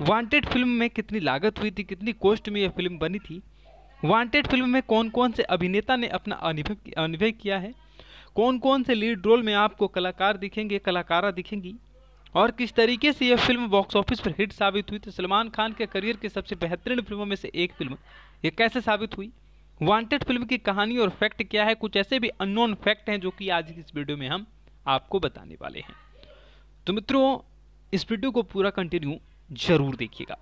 वांटेड फिल्म में कितनी लागत हुई थी कितनी कोस्ट में यह फिल्म बनी थी वांटेड फिल्म में कौन कौन से अभिनेता ने अपना अनुभव अनुभव किया है कौन कौन से लीड रोल में आपको कलाकार दिखेंगे कलाकारा दिखेंगी और किस तरीके से यह फिल्म बॉक्स ऑफिस पर हिट साबित हुई तो सलमान खान के करियर के सबसे बेहतरीन फिल्मों में से एक फिल्म यह कैसे साबित हुई वांटेड फिल्म की कहानी और फैक्ट क्या है कुछ ऐसे भी अननोन फैक्ट हैं जो कि आज की इस वीडियो में हम आपको बताने वाले हैं तो मित्रों इस वीडियो को पूरा कंटिन्यू जरूर देखिएगा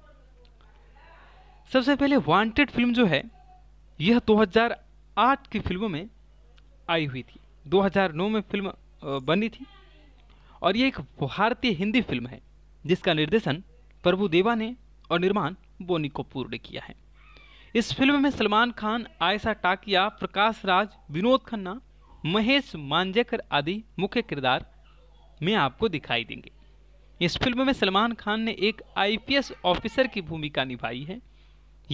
सबसे पहले वांटेड फिल्म जो है यह 2008 की फिल्मों में आई हुई थी 2009 में फिल्म बनी थी और ये एक भारतीय हिंदी फिल्म है जिसका निर्देशन प्रभु देवा ने और निर्माण बोनी कपूर ने किया है इस फिल्म में सलमान खान आयशा टाकिया प्रकाश राज विनोद खन्ना महेश मांजेकर आदि मुख्य किरदार में आपको दिखाई देंगे इस फिल्म में सलमान खान ने एक आईपीएस ऑफिसर की भूमिका निभाई है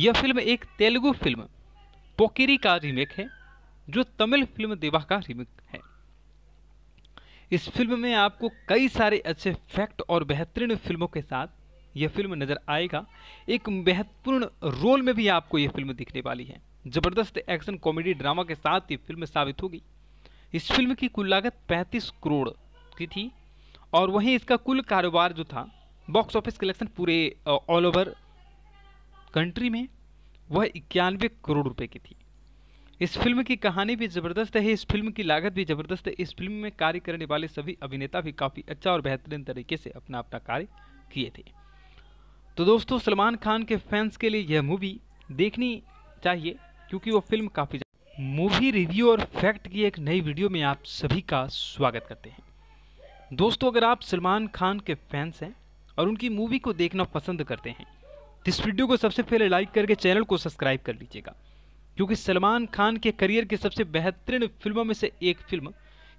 यह फिल्म एक तेलुगु फिल्म पोकिरी का रीमेक है जो तमिल फिल्म देवा का रीमेक है इस फिल्म में आपको कई सारे अच्छे फैक्ट और बेहतरीन फिल्मों के साथ यह फिल्म नज़र आएगा एक महत्वपूर्ण रोल में भी आपको यह फिल्म दिखने वाली है ज़बरदस्त एक्शन कॉमेडी ड्रामा के साथ ये फिल्म साबित होगी इस फिल्म की कुल लागत 35 करोड़ की थी और वहीं इसका कुल कारोबार जो था बॉक्स ऑफिस कलेक्शन पूरे ऑल ओवर कंट्री में वह इक्यानवे करोड़ रुपए की थी इस फिल्म की कहानी भी ज़बरदस्त है इस फिल्म की लागत भी ज़बरदस्त है इस फिल्म में कार्य करने वाले सभी अभिनेता भी काफ़ी अच्छा और बेहतरीन तरीके से अपना अपना कार्य किए थे तो दोस्तों सलमान खान के फैंस के लिए यह मूवी देखनी चाहिए क्योंकि वो फिल्म काफ़ी मूवी रिव्यू और फैक्ट की एक नई वीडियो में आप सभी का स्वागत करते हैं दोस्तों अगर आप सलमान खान के फैंस हैं और उनकी मूवी को देखना पसंद करते हैं तो इस वीडियो को सबसे पहले लाइक करके चैनल को सब्सक्राइब कर लीजिएगा क्योंकि सलमान खान के करियर की सबसे बेहतरीन फिल्मों में से एक फिल्म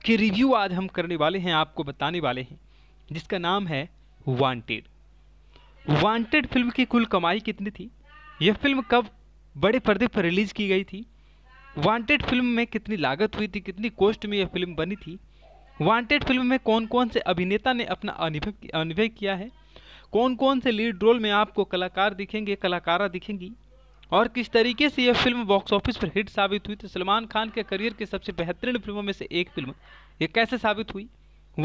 के रिव्यू आज हम करने वाले हैं आपको बताने वाले हैं जिसका नाम है वांटेड वांटेड फिल्म की कुल कमाई कितनी थी यह फिल्म कब बड़े पर्दे पर रिलीज़ की गई थी वांटेड फिल्म में कितनी लागत हुई थी कितनी कोस्ट में यह फिल्म बनी थी वांटेड फिल्म में कौन कौन से अभिनेता ने अपना अनुभव अनुभव किया है कौन कौन से लीड रोल में आपको कलाकार दिखेंगे कलाकारा दिखेंगी और किस तरीके से यह फिल्म बॉक्स ऑफिस पर हिट साबित हुई तो सलमान खान के करियर के सबसे बेहतरीन फिल्मों में से एक फिल्म ये कैसे साबित हुई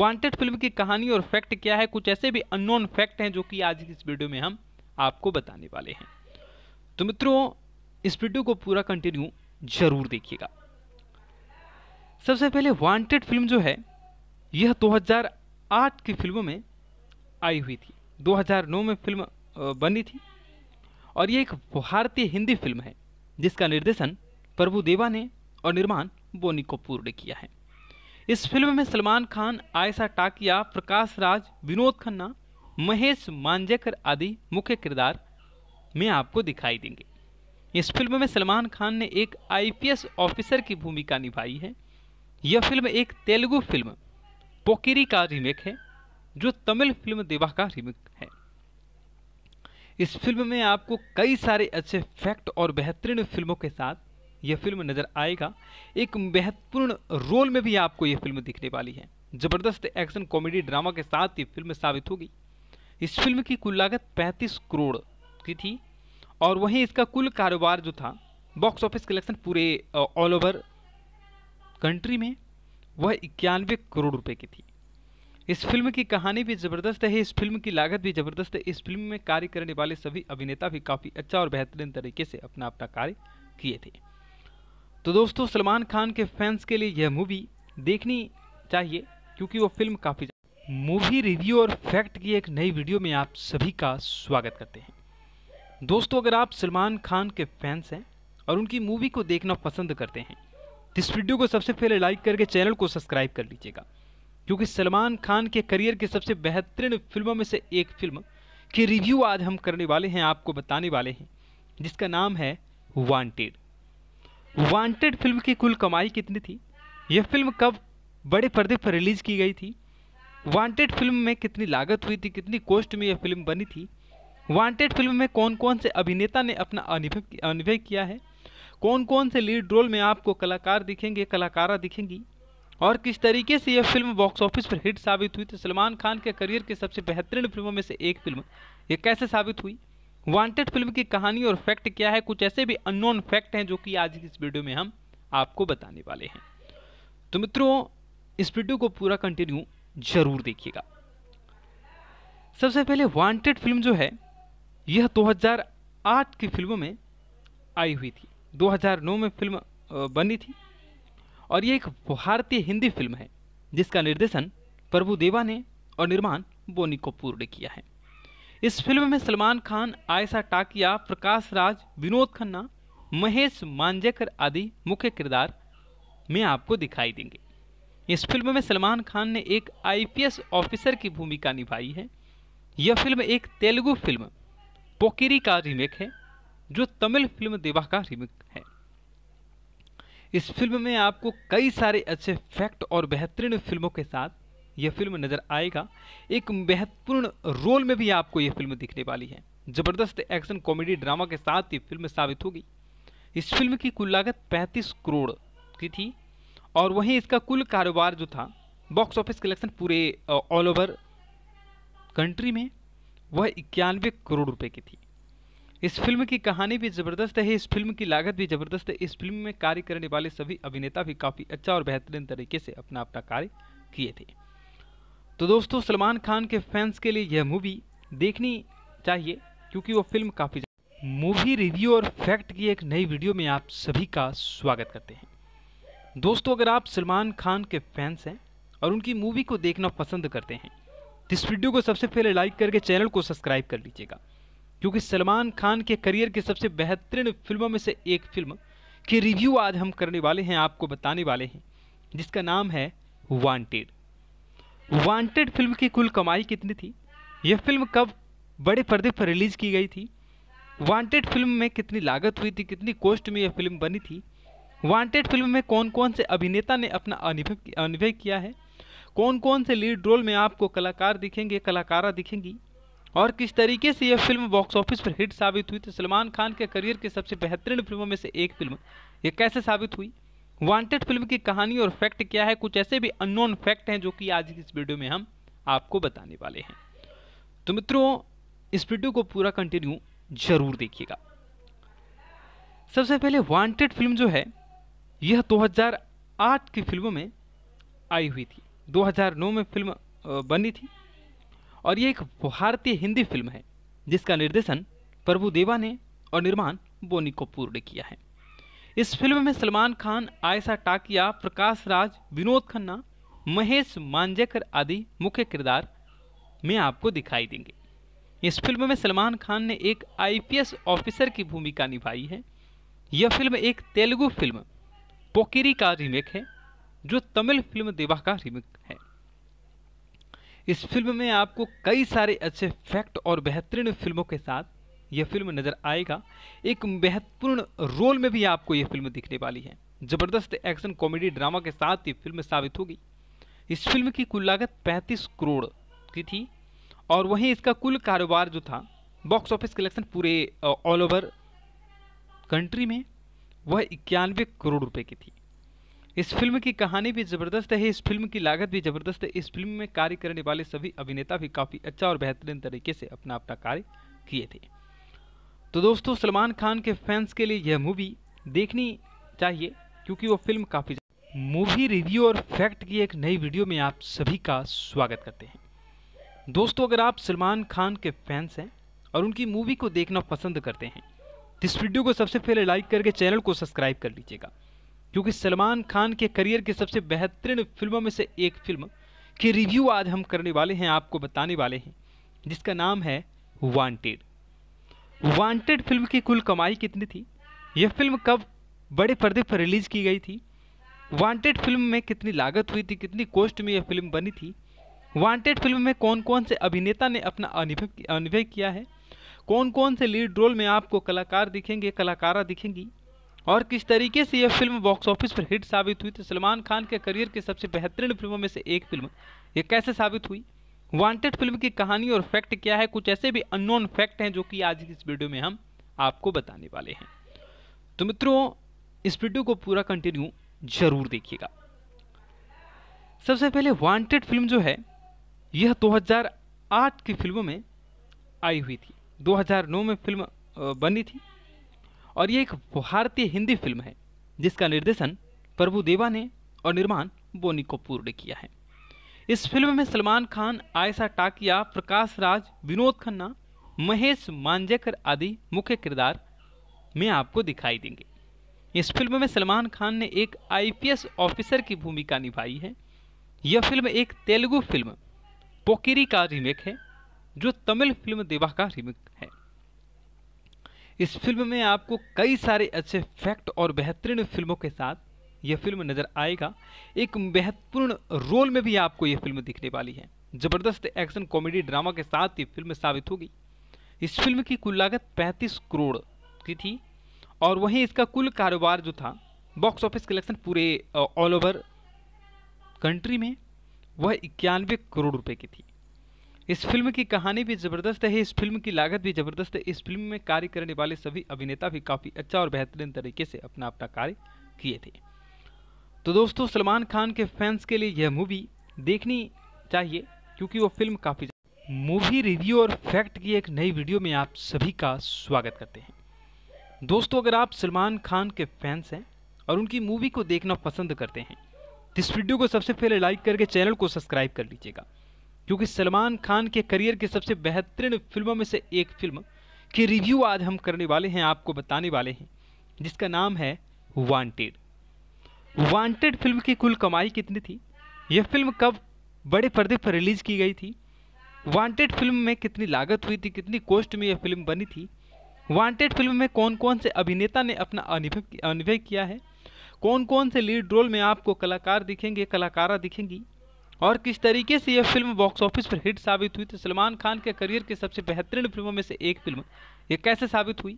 वांटेड फिल्म की कहानी और फैक्ट क्या है कुछ ऐसे भी अननोन फैक्ट हैं जो कि आज की इस वीडियो में हम आपको बताने वाले हैं तो मित्रों इस वीडियो को पूरा कंटिन्यू जरूर देखिएगा सबसे पहले वांटेड फिल्म जो है यह 2008 की फिल्मों में आई हुई थी 2009 में फिल्म बनी थी और ये एक भारतीय हिंदी फिल्म है जिसका निर्देशन प्रभु देवा ने और निर्माण बोनी कपूर ने किया है इस फिल्म में सलमान खान आयशा टाकिया प्रकाश राज विनोद खन्ना महेश मांजेकर आदि मुख्य किरदार में आपको दिखाई देंगे इस फिल्म में सलमान खान ने एक आईपीएस ऑफिसर की भूमिका निभाई है यह फिल्म एक तेलुगु फिल्म पोकिरी का रीमेक है जो तमिल फिल्म देवा का रीमेक है इस फिल्म में आपको कई सारे अच्छे फैक्ट और बेहतरीन फिल्मों के साथ यह फिल्म नज़र आएगा एक महत्वपूर्ण रोल में भी आपको यह फिल्म दिखने वाली है ज़बरदस्त एक्शन कॉमेडी ड्रामा के साथ ये फिल्म साबित होगी इस फिल्म की कुल लागत 35 करोड़ की थी और वहीं इसका कुल कारोबार जो था बॉक्स ऑफिस कलेक्शन पूरे ऑल ओवर कंट्री में वह इक्यानवे करोड़ रुपए की थी इस फिल्म की कहानी भी ज़बरदस्त है इस फिल्म की लागत भी ज़बरदस्त है इस फिल्म में कार्य करने वाले सभी अभिनेता भी काफ़ी अच्छा और बेहतरीन तरीके से अपना अपना कार्य किए थे तो दोस्तों सलमान खान के फैंस के लिए यह मूवी देखनी चाहिए क्योंकि वो फिल्म काफ़ी मूवी रिव्यू और फैक्ट की एक नई वीडियो में आप सभी का स्वागत करते हैं दोस्तों अगर आप सलमान खान के फैंस हैं और उनकी मूवी को देखना पसंद करते हैं तो इस वीडियो को सबसे पहले लाइक करके चैनल को सब्सक्राइब कर लीजिएगा क्योंकि सलमान खान के करियर के सबसे बेहतरीन फिल्मों में से एक फिल्म की रिव्यू आज हम करने वाले हैं आपको बताने वाले हैं जिसका नाम है वांटेड वांटेड फिल्म की कुल कमाई कितनी थी यह फिल्म कब बड़े पर्दे पर रिलीज की गई थी वांटेड फिल्म में कितनी लागत हुई थी कितनी कॉस्ट में यह फिल्म बनी थी वांटेड फिल्म में कौन कौन से अभिनेता ने अपना अनुभव अनुभव किया है कौन कौन से लीड रोल में आपको कलाकार दिखेंगे कलाकारा दिखेंगी और किस तरीके से यह फिल्म बॉक्स ऑफिस पर हिट साबित हुई तो सलमान खान के करियर के सबसे बेहतरीन फिल्मों में से एक फिल्म ये कैसे साबित हुई वांटेड फिल्म की कहानी और फैक्ट क्या है कुछ ऐसे भी अननोन फैक्ट हैं जो कि आज की इस वीडियो में हम आपको बताने वाले हैं तो मित्रों इस वीडियो को पूरा कंटिन्यू जरूर देखिएगा सबसे पहले वांटेड फिल्म जो है यह 2008 की फिल्मों में आई हुई थी 2009 में फिल्म बनी थी और ये एक भारतीय हिंदी फिल्म है जिसका निर्देशन प्रभु देवा ने और निर्माण बोनी कपूर ने किया है इस फिल्म में सलमान खान आयशा टाकिया प्रकाश राज विनोद खन्ना महेश मांजेकर आदि मुख्य किरदार में आपको दिखाई देंगे इस फिल्म में सलमान खान ने एक आईपीएस ऑफिसर की भूमिका निभाई है यह फिल्म एक तेलुगु फिल्म पोकिरी का रीमेक है जो तमिल फिल्म देवा का रीमेक है इस फिल्म में आपको कई सारे अच्छे फैक्ट और बेहतरीन फिल्मों के साथ यह फिल्म नज़र आएगा एक महत्वपूर्ण रोल में भी आपको यह फिल्म दिखने वाली है ज़बरदस्त एक्शन कॉमेडी ड्रामा के साथ ये फिल्म साबित होगी इस फिल्म की कुल लागत 35 करोड़ की थी और वहीं इसका कुल कारोबार जो था बॉक्स ऑफिस कलेक्शन पूरे ऑल ओवर कंट्री में वह इक्यानवे करोड़ रुपये की थी इस फिल्म की कहानी भी ज़बरदस्त है इस फिल्म की लागत भी ज़बरदस्त है इस फिल्म में कार्य करने वाले सभी अभिनेता भी काफ़ी अच्छा और बेहतरीन तरीके से अपना अपना कार्य किए थे तो दोस्तों सलमान खान के फैंस के लिए यह मूवी देखनी चाहिए क्योंकि वो फिल्म काफ़ी मूवी रिव्यू और फैक्ट की एक नई वीडियो में आप सभी का स्वागत करते हैं दोस्तों अगर आप सलमान खान के फैंस हैं और उनकी मूवी को देखना पसंद करते हैं तो इस वीडियो को सबसे पहले लाइक करके चैनल को सब्सक्राइब कर लीजिएगा क्योंकि सलमान खान के करियर की सबसे बेहतरीन फिल्मों में से एक फिल्म के रिव्यू आज हम करने वाले हैं आपको बताने वाले हैं जिसका नाम है वांटेड वांटेड फिल्म की कुल कमाई कितनी थी यह फिल्म कब बड़े पर्दे पर रिलीज़ की गई थी वांटेड फिल्म में कितनी लागत हुई थी कितनी कोस्ट में यह फिल्म बनी थी वांटेड फिल्म में कौन कौन से अभिनेता ने अपना अनुभव अनुभव किया है कौन कौन से लीड रोल में आपको कलाकार दिखेंगे कलाकारा दिखेंगी और किस तरीके से यह फिल्म बॉक्स ऑफिस पर हिट साबित हुई तो सलमान खान के करियर के सबसे बेहतरीन फिल्मों में से एक फिल्म यह कैसे साबित हुई वांटेड फिल्म की कहानी और फैक्ट क्या है कुछ ऐसे भी अननोन फैक्ट हैं जो कि आज की इस वीडियो में हम आपको बताने वाले हैं तो मित्रों इस वीडियो को पूरा कंटिन्यू जरूर देखिएगा सबसे पहले वांटेड फिल्म जो है यह 2008 की फिल्मों में आई हुई थी 2009 में फिल्म बनी थी और ये एक भारतीय हिंदी फिल्म है जिसका निर्देशन प्रभु देवा ने और निर्माण बोनी कपूर ने किया है इस फिल्म में सलमान खान आयशा टाकिया प्रकाश राज विनोद खन्ना महेश मांजेकर आदि मुख्य किरदार में आपको दिखाई देंगे इस फिल्म में सलमान खान ने एक आईपीएस ऑफिसर की भूमिका निभाई है यह फिल्म एक तेलुगु फिल्म पोकिरी का रीमेक है जो तमिल फिल्म देवा का रीमेक है इस फिल्म में आपको कई सारे अच्छे फैक्ट और बेहतरीन फिल्मों के साथ यह फिल्म नज़र आएगा एक महत्वपूर्ण रोल में भी आपको यह फिल्म दिखने वाली है ज़बरदस्त एक्शन कॉमेडी ड्रामा के साथ ये फिल्म साबित होगी इस फिल्म की कुल लागत 35 करोड़ की थी और वहीं इसका कुल कारोबार जो था बॉक्स ऑफिस कलेक्शन पूरे ऑल ओवर कंट्री में वह इक्यानवे करोड़ रुपए की थी इस फिल्म की कहानी भी ज़बरदस्त है इस फिल्म की लागत भी ज़बरदस्त है इस फिल्म में कार्य करने वाले सभी अभिनेता भी काफ़ी अच्छा और बेहतरीन तरीके से अपना अपना कार्य किए थे तो दोस्तों सलमान खान के फैंस के लिए यह मूवी देखनी चाहिए क्योंकि वो फिल्म काफ़ी मूवी रिव्यू और फैक्ट की एक नई वीडियो में आप सभी का स्वागत करते हैं दोस्तों अगर आप सलमान खान के फैंस हैं और उनकी मूवी को देखना पसंद करते हैं तो इस वीडियो को सबसे पहले लाइक करके चैनल को सब्सक्राइब कर लीजिएगा क्योंकि सलमान खान के करियर की सबसे बेहतरीन फिल्मों में से एक फिल्म के रिव्यू आज हम करने वाले हैं आपको बताने वाले हैं जिसका नाम है वांटेड वांटेड फिल्म की कुल कमाई कितनी थी यह फिल्म कब बड़े पर्दे पर रिलीज़ की गई थी वांटेड फिल्म में कितनी लागत हुई थी कितनी कोस्ट में यह फिल्म बनी थी वांटेड फिल्म में कौन कौन से अभिनेता ने अपना अनुभव अनुभव किया है कौन कौन से लीड रोल में आपको कलाकार दिखेंगे कलाकारा दिखेंगी और किस तरीके से यह फिल्म बॉक्स ऑफिस पर हिट साबित हुई तो सलमान खान के करियर के सबसे बेहतरीन फिल्मों में से एक फिल्म ये कैसे साबित हुई वांटेड फिल्म की कहानी और फैक्ट क्या है कुछ ऐसे भी अननोन फैक्ट हैं जो कि आज की इस वीडियो में हम आपको बताने वाले हैं तो मित्रों इस वीडियो को पूरा कंटिन्यू जरूर देखिएगा सबसे पहले वांटेड फिल्म जो है यह 2008 की फिल्मों में आई हुई थी 2009 में फिल्म बनी थी और ये एक भारतीय हिंदी फिल्म है जिसका निर्देशन प्रभु देवा ने और निर्माण बोनी कपूर ने किया है इस फिल्म में सलमान खान आयशा टाकिया प्रकाश राज विनोद खन्ना महेश मांजेकर आदि मुख्य किरदार में आपको दिखाई देंगे इस फिल्म में सलमान खान ने एक आईपीएस ऑफिसर की भूमिका निभाई है यह फिल्म एक तेलुगु फिल्म पोकिरी का रीमेक है जो तमिल फिल्म देवा का रीमेक है इस फिल्म में आपको कई सारे अच्छे फैक्ट और बेहतरीन फिल्मों के साथ यह फिल्म नज़र आएगा एक महत्वपूर्ण रोल में भी आपको यह फिल्म दिखने वाली है ज़बरदस्त एक्शन कॉमेडी ड्रामा के साथ ये फिल्म साबित होगी इस फिल्म की कुल लागत 35 करोड़ की थी और वहीं इसका कुल कारोबार जो था बॉक्स ऑफिस कलेक्शन पूरे ऑल ओवर कंट्री में वह इक्यानवे करोड़ रुपए की थी इस फिल्म की कहानी भी ज़बरदस्त है इस फिल्म की लागत भी ज़बरदस्त है इस फिल्म में कार्य करने वाले सभी अभिनेता भी काफ़ी अच्छा और बेहतरीन तरीके से अपना अपना कार्य किए थे तो दोस्तों सलमान खान के फैंस के लिए यह मूवी देखनी चाहिए क्योंकि वो फिल्म काफ़ी मूवी रिव्यू और फैक्ट की एक नई वीडियो में आप सभी का स्वागत करते हैं दोस्तों अगर आप सलमान खान के फैंस हैं और उनकी मूवी को देखना पसंद करते हैं तो इस वीडियो को सबसे पहले लाइक करके चैनल को सब्सक्राइब कर लीजिएगा क्योंकि सलमान खान के करियर की सबसे बेहतरीन फिल्मों में से एक फिल्म की रिव्यू आज हम करने वाले हैं आपको बताने वाले हैं जिसका नाम है वांटेड वांटेड फिल्म की कुल कमाई कितनी थी यह फिल्म कब बड़े पर्दे पर रिलीज की गई थी वांटेड फिल्म में कितनी लागत हुई थी कितनी कोस्ट में यह फिल्म बनी थी वांटेड फिल्म में कौन कौन से अभिनेता ने अपना अनुभव अनुभव किया है कौन कौन से लीड रोल में आपको कलाकार दिखेंगे कलाकारा दिखेंगी और किस तरीके से यह फिल्म बॉक्स ऑफिस पर हिट साबित हुई तो सलमान खान के करियर के सबसे बेहतरीन फिल्मों में से एक फिल्म ये कैसे साबित हुई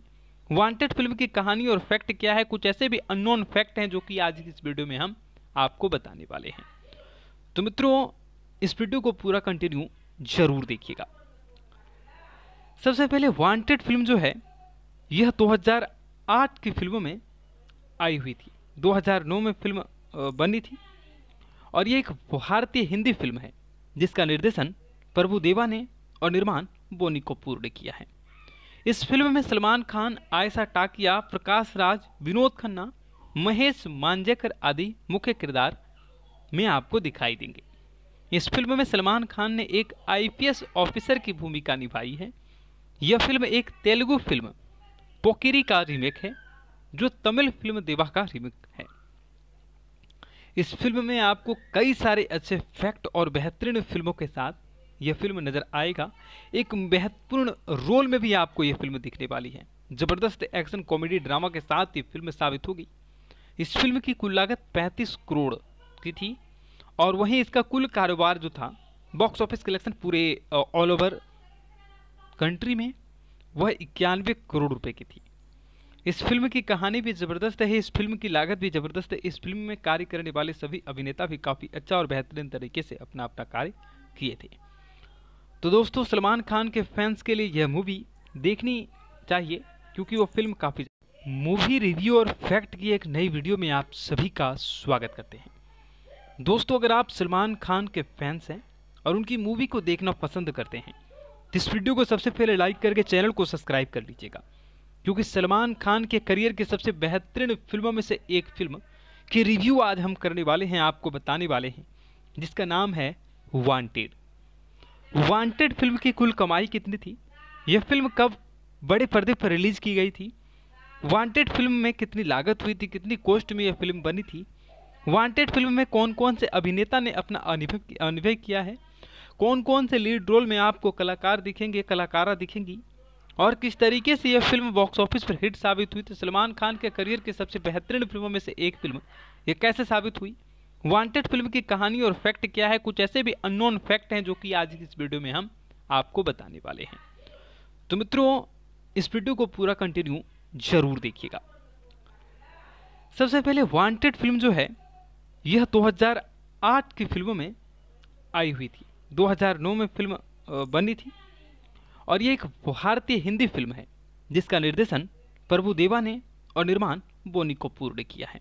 वांटेड फिल्म की कहानी और फैक्ट क्या है कुछ ऐसे भी अननोन फैक्ट हैं जो कि आज की इस वीडियो में हम आपको बताने वाले हैं तो मित्रों इस वीडियो को पूरा कंटिन्यू जरूर देखिएगा सबसे पहले वांटेड फिल्म जो है यह 2008 की फिल्मों में आई हुई थी 2009 में फिल्म बनी थी और ये एक भारतीय हिंदी फिल्म है जिसका निर्देशन प्रभु देवा ने और निर्माण बोनी कपूर ने किया है इस फिल्म में सलमान खान आयशा टाकिया प्रकाश राज विनोद खन्ना महेश मांजेकर आदि मुख्य किरदार में आपको दिखाई देंगे इस फिल्म में सलमान खान ने एक आईपीएस ऑफिसर की भूमिका निभाई है यह फिल्म एक तेलुगु फिल्म पोकिरी का रीमेक है जो तमिल फिल्म देवा का रीमेक है इस फिल्म में आपको कई सारे अच्छे फैक्ट और बेहतरीन फिल्मों के साथ यह फिल्म नज़र आएगा एक महत्वपूर्ण रोल में भी आपको यह फिल्म दिखने वाली है ज़बरदस्त एक्शन कॉमेडी ड्रामा के साथ ये फिल्म साबित होगी इस फिल्म की कुल लागत 35 करोड़ की थी और वहीं इसका कुल कारोबार जो था बॉक्स ऑफिस कलेक्शन पूरे ऑल ओवर कंट्री में वह इक्यानवे करोड़ रुपए की थी इस फिल्म की कहानी भी ज़बरदस्त है इस फिल्म की लागत भी ज़बरदस्त है इस फिल्म में कार्य करने वाले सभी अभिनेता भी काफ़ी अच्छा और बेहतरीन तरीके से अपना अपना कार्य किए थे तो दोस्तों सलमान खान के फैंस के लिए यह मूवी देखनी चाहिए क्योंकि वो फिल्म काफ़ी मूवी रिव्यू और फैक्ट की एक नई वीडियो में आप सभी का स्वागत करते हैं दोस्तों अगर आप सलमान खान के फैंस हैं और उनकी मूवी को देखना पसंद करते हैं तो इस वीडियो को सबसे पहले लाइक करके चैनल को सब्सक्राइब कर लीजिएगा क्योंकि सलमान खान के करियर की सबसे बेहतरीन फिल्मों में से एक फिल्म की रिव्यू आज हम करने वाले हैं आपको बताने वाले हैं जिसका नाम है वांटेड वांटेड फिल्म की कुल कमाई कितनी थी यह फिल्म कब बड़े पर्दे पर रिलीज़ की गई थी वांटेड फिल्म में कितनी लागत हुई थी कितनी कोस्ट में यह फिल्म बनी थी वांटेड फिल्म में कौन कौन से अभिनेता ने अपना अनुभव अनुभव किया है कौन कौन से लीड रोल में आपको कलाकार दिखेंगे कलाकारा दिखेंगी और किस तरीके से यह फिल्म बॉक्स ऑफिस पर हिट साबित हुई तो सलमान खान के करियर के सबसे बेहतरीन फिल्मों में से एक फिल्म यह कैसे साबित हुई वांटेड फिल्म की कहानी और फैक्ट क्या है कुछ ऐसे भी अननोन फैक्ट हैं जो कि आज की इस वीडियो में हम आपको बताने वाले हैं तो मित्रों इस वीडियो को पूरा कंटिन्यू जरूर देखिएगा सबसे पहले वांटेड फिल्म जो है यह 2008 की फिल्मों में आई हुई थी 2009 में फिल्म बनी थी और ये एक भारतीय हिंदी फिल्म है जिसका निर्देशन प्रभु देवा ने और निर्माण बोनी कपूर ने किया है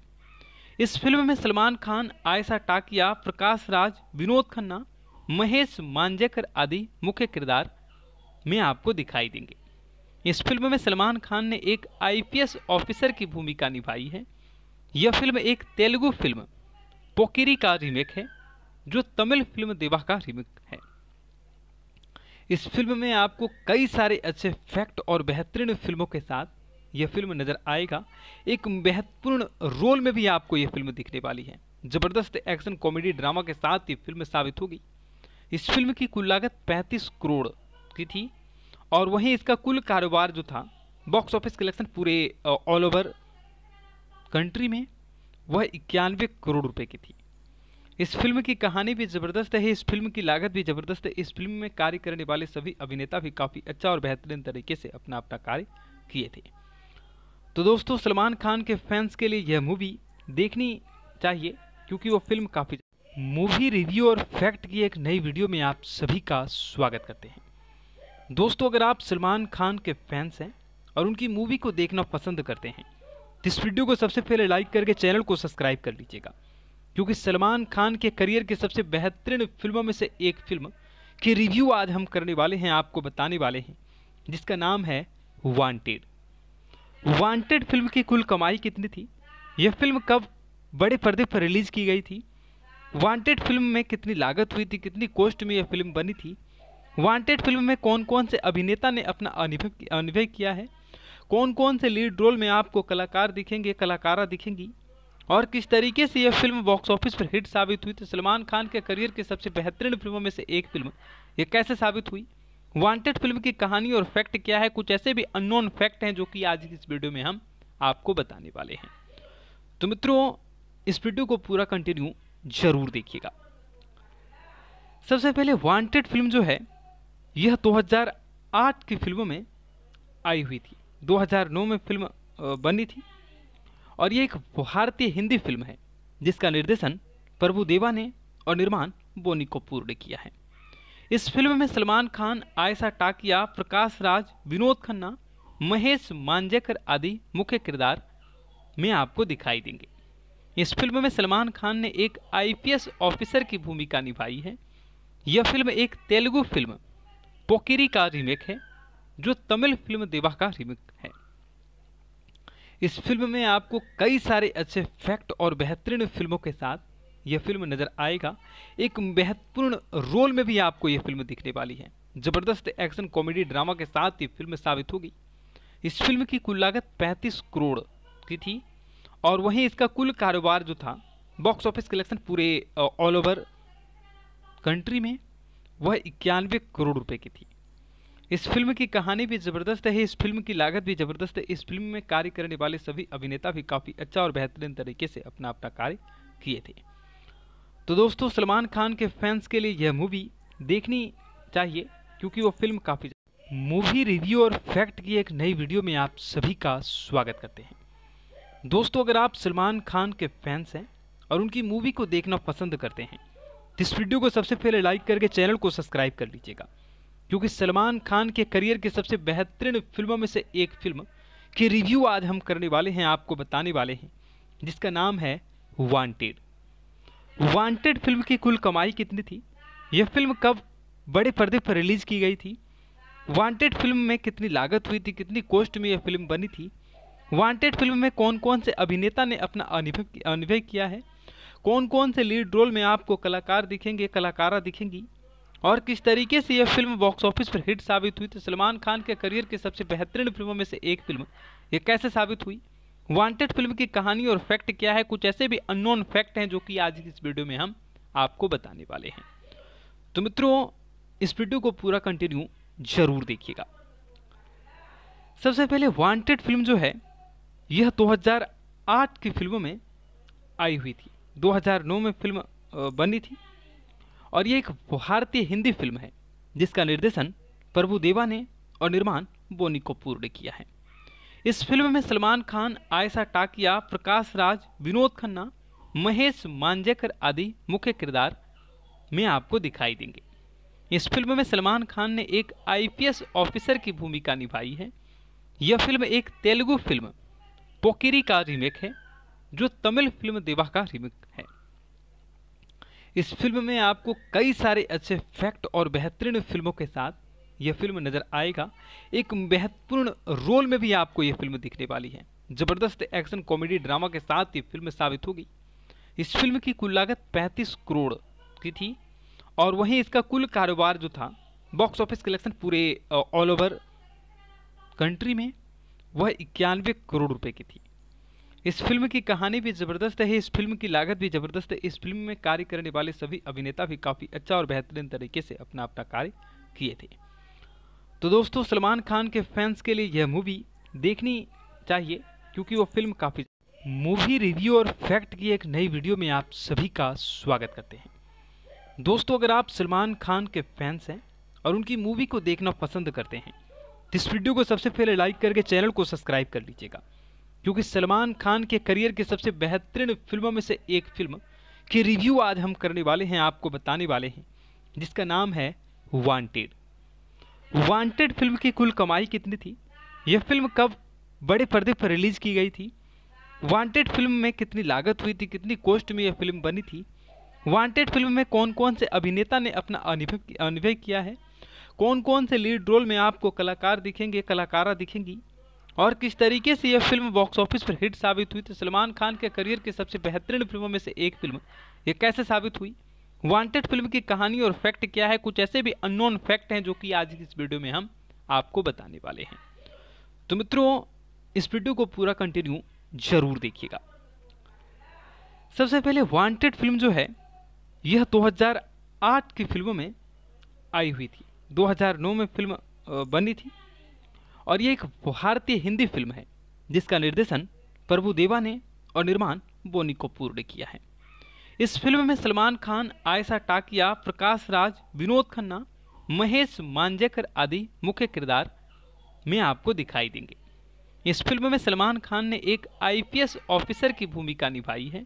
इस फिल्म में सलमान खान आयशा टाकिया प्रकाश राज विनोद खन्ना महेश मांजेकर आदि मुख्य किरदार में आपको दिखाई देंगे इस फिल्म में सलमान खान ने एक आईपीएस ऑफिसर की भूमिका निभाई है यह फिल्म एक तेलुगु फिल्म पोकिरी का रीमेक है जो तमिल फिल्म देवा का रीमेक है इस फिल्म में आपको कई सारे अच्छे फैक्ट और बेहतरीन फिल्मों के साथ यह फिल्म नज़र आएगा एक महत्वपूर्ण रोल में भी आपको यह फिल्म दिखने वाली है ज़बरदस्त एक्शन कॉमेडी ड्रामा के साथ ये फिल्म साबित होगी इस फिल्म की कुल लागत 35 करोड़ की थी और वहीं इसका कुल कारोबार जो था बॉक्स ऑफिस कलेक्शन पूरे ऑल ओवर कंट्री में वह इक्यानवे करोड़ रुपए की थी इस फिल्म की कहानी भी ज़बरदस्त है इस फिल्म की लागत भी ज़बरदस्त है इस फिल्म में कार्य करने वाले सभी अभिनेता भी काफ़ी अच्छा और बेहतरीन तरीके से अपना अपना कार्य किए थे तो दोस्तों सलमान खान के फैंस के लिए यह मूवी देखनी चाहिए क्योंकि वो फिल्म काफ़ी मूवी रिव्यू और फैक्ट की एक नई वीडियो में आप सभी का स्वागत करते हैं दोस्तों अगर आप सलमान खान के फैंस हैं और उनकी मूवी को देखना पसंद करते हैं तो इस वीडियो को सबसे पहले लाइक करके चैनल को सब्सक्राइब कर लीजिएगा क्योंकि सलमान खान के करियर के सबसे बेहतरीन फिल्मों में से एक फिल्म की रिव्यू आज हम करने वाले हैं आपको बताने वाले हैं जिसका नाम है वांटेड वांटेड फिल्म की कुल कमाई कितनी थी यह फिल्म कब बड़े पर्दे पर रिलीज़ की गई थी वांटेड फिल्म में कितनी लागत हुई थी कितनी कोस्ट में यह फिल्म बनी थी वांटेड फिल्म में कौन कौन से अभिनेता ने अपना अनुभव अनुभव किया है कौन कौन से लीड रोल में आपको कलाकार दिखेंगे कलाकारा दिखेंगी और किस तरीके से यह फिल्म बॉक्स ऑफिस पर हिट साबित हुई तो सलमान खान के करियर के सबसे बेहतरीन फिल्मों में से एक फिल्म यह कैसे साबित हुई वांटेड फिल्म की कहानी और फैक्ट क्या है कुछ ऐसे भी अननोन फैक्ट हैं जो कि आज की इस वीडियो में हम आपको बताने वाले हैं तो मित्रों इस वीडियो को पूरा कंटिन्यू जरूर देखिएगा सबसे पहले वांटेड फिल्म जो है यह 2008 की फिल्मों में आई हुई थी 2009 में फिल्म बनी थी और ये एक भारतीय हिंदी फिल्म है जिसका निर्देशन प्रभु देवा ने और निर्माण बोनी कपूर ने किया है इस फिल्म में सलमान खान आयशा टाकिया प्रकाश राज विनोद खन्ना महेश मांजेकर आदि मुख्य किरदार में आपको दिखाई देंगे इस फिल्म में सलमान खान ने एक आईपीएस ऑफिसर की भूमिका निभाई है यह फिल्म एक तेलुगु फिल्म पोकिरी का रीमेक है जो तमिल फिल्म देवा का रीमेक है इस फिल्म में आपको कई सारे अच्छे फैक्ट और बेहतरीन फिल्मों के साथ यह फिल्म नज़र आएगा एक महत्वपूर्ण रोल में भी आपको यह फिल्म दिखने वाली है ज़बरदस्त एक्शन कॉमेडी ड्रामा के साथ ये फिल्म साबित होगी इस फिल्म की कुल लागत 35 करोड़ की थी और वहीं इसका कुल कारोबार जो था बॉक्स ऑफिस कलेक्शन पूरे ऑल ओवर कंट्री में वह इक्यानवे करोड़ रुपए की थी इस फिल्म की कहानी भी ज़बरदस्त है इस फिल्म की लागत भी ज़बरदस्त है इस फिल्म में कार्य करने वाले सभी अभिनेता भी काफ़ी अच्छा और बेहतरीन तरीके से अपना अपना कार्य किए थे तो दोस्तों सलमान खान के फैंस के लिए यह मूवी देखनी चाहिए क्योंकि वो फिल्म काफ़ी मूवी रिव्यू और फैक्ट की एक नई वीडियो में आप सभी का स्वागत करते हैं दोस्तों अगर आप सलमान खान के फैंस हैं और उनकी मूवी को देखना पसंद करते हैं तो इस वीडियो को सबसे पहले लाइक करके चैनल को सब्सक्राइब कर लीजिएगा क्योंकि सलमान खान के करियर की सबसे बेहतरीन फिल्मों में से एक फिल्म के रिव्यू आज हम करने वाले हैं आपको बताने वाले हैं जिसका नाम है वांटेड वांटेड फिल्म की कुल कमाई कितनी थी यह फिल्म कब बड़े पर्दे पर रिलीज़ की गई थी वांटेड फिल्म में कितनी लागत हुई थी कितनी कोस्ट में यह फिल्म बनी थी वांटेड फिल्म में कौन कौन से अभिनेता ने अपना अनुभव अनुभव किया है कौन कौन से लीड रोल में आपको कलाकार दिखेंगे कलाकारा दिखेंगी और किस तरीके से यह फिल्म बॉक्स ऑफिस पर हिट साबित हुई तो सलमान खान के करियर के सबसे बेहतरीन फिल्मों में से एक फिल्म ये कैसे साबित हुई वांटेड फिल्म की कहानी और फैक्ट क्या है कुछ ऐसे भी अननोन फैक्ट हैं जो कि आज की इस वीडियो में हम आपको बताने वाले हैं तो मित्रों इस वीडियो को पूरा कंटिन्यू जरूर देखिएगा सबसे पहले वांटेड फिल्म जो है यह 2008 की फिल्मों में आई हुई थी 2009 में फिल्म बनी थी और ये एक भारतीय हिंदी फिल्म है जिसका निर्देशन प्रभु देवा ने और निर्माण बोनी कपूर ने किया है इस फिल्म में सलमान खान आयशा टाकिया प्रकाश राज विनोद खन्ना महेश मांजेकर आदि मुख्य किरदार में आपको दिखाई देंगे इस फिल्म में सलमान खान ने एक आईपीएस ऑफिसर की भूमिका निभाई है यह फिल्म एक तेलुगु फिल्म पोकिरी का रीमेक है जो तमिल फिल्म देवा का रीमेक है इस फिल्म में आपको कई सारे अच्छे फैक्ट और बेहतरीन फिल्मों के साथ यह फिल्म नज़र आएगा एक महत्वपूर्ण रोल में भी आपको यह फिल्म दिखने वाली है ज़बरदस्त एक्शन कॉमेडी ड्रामा के साथ ये फिल्म साबित होगी इस फिल्म की कुल लागत 35 करोड़ की थी और वहीं इसका कुल कारोबार जो था बॉक्स ऑफिस कलेक्शन पूरे ऑल ओवर कंट्री में वह इक्यानवे करोड़ रुपए की थी इस फिल्म की कहानी भी ज़बरदस्त है इस फिल्म की लागत भी ज़बरदस्त है इस फिल्म में कार्य करने वाले सभी अभिनेता भी काफ़ी अच्छा और बेहतरीन तरीके से अपना अपना कार्य किए थे तो दोस्तों सलमान खान के फैंस के लिए यह मूवी देखनी चाहिए क्योंकि वो फिल्म काफ़ी मूवी रिव्यू और फैक्ट की एक नई वीडियो में आप सभी का स्वागत करते हैं दोस्तों अगर आप सलमान खान के फैंस हैं और उनकी मूवी को देखना पसंद करते हैं तो इस वीडियो को सबसे पहले लाइक करके चैनल को सब्सक्राइब कर लीजिएगा क्योंकि सलमान खान के करियर के सबसे बेहतरीन फिल्मों में से एक फिल्म के रिव्यू आज हम करने वाले हैं आपको बताने वाले हैं जिसका नाम है वांटेड वांटेड फिल्म की कुल कमाई कितनी थी यह फिल्म कब बड़े पर्दे पर रिलीज़ की गई थी वांटेड फिल्म में कितनी लागत हुई थी कितनी कोस्ट में यह फिल्म बनी थी वांटेड फिल्म में कौन कौन से अभिनेता ने अपना अनुभव अनुभव किया है कौन कौन से लीड रोल में आपको कलाकार दिखेंगे कलाकारा दिखेंगी और किस तरीके से यह फिल्म बॉक्स ऑफिस पर हिट साबित हुई तो सलमान खान के करियर के सबसे बेहतरीन फिल्मों में से एक फिल्म ये कैसे साबित हुई वांटेड फिल्म की कहानी और फैक्ट क्या है कुछ ऐसे भी अननोन फैक्ट हैं जो कि आज की इस वीडियो में हम आपको बताने वाले हैं तो मित्रों इस वीडियो को पूरा कंटिन्यू जरूर देखिएगा सबसे पहले वांटेड फिल्म जो है यह 2008 की फिल्मों में आई हुई थी 2009 में फिल्म बनी थी और ये एक भारतीय हिंदी फिल्म है जिसका निर्देशन प्रभु देवा ने और निर्माण बोनी कपूर ने किया है इस फिल्म में सलमान खान आयशा टाकिया प्रकाश राज विनोद खन्ना महेश मांजेकर आदि मुख्य किरदार में आपको दिखाई देंगे इस फिल्म में सलमान खान ने एक आईपीएस ऑफिसर की भूमिका निभाई है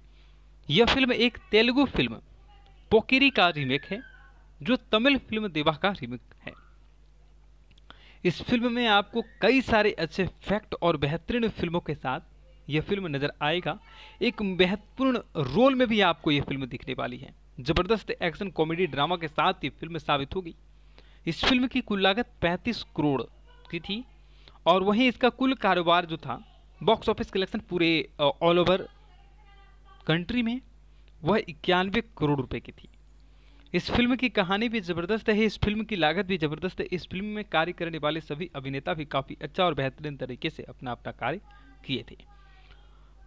यह फिल्म एक तेलुगु फिल्म पोकिरी का रीमेक है जो तमिल फिल्म देवा का रीमेक है इस फिल्म में आपको कई सारे अच्छे फैक्ट और बेहतरीन फिल्मों के साथ यह फिल्म नज़र आएगा एक महत्वपूर्ण रोल में भी आपको यह फिल्म दिखने वाली है ज़बरदस्त एक्शन कॉमेडी ड्रामा के साथ ये फिल्म साबित होगी इस फिल्म की कुल लागत 35 करोड़ की थी और वहीं इसका कुल कारोबार जो था बॉक्स ऑफिस कलेक्शन पूरे ऑल ओवर कंट्री में वह इक्यानवे करोड़ रुपए की थी इस फिल्म की कहानी भी ज़बरदस्त है इस फिल्म की लागत भी ज़बरदस्त है इस फिल्म में कार्य करने वाले सभी अभिनेता भी काफ़ी अच्छा और बेहतरीन तरीके से अपना अपना कार्य किए थे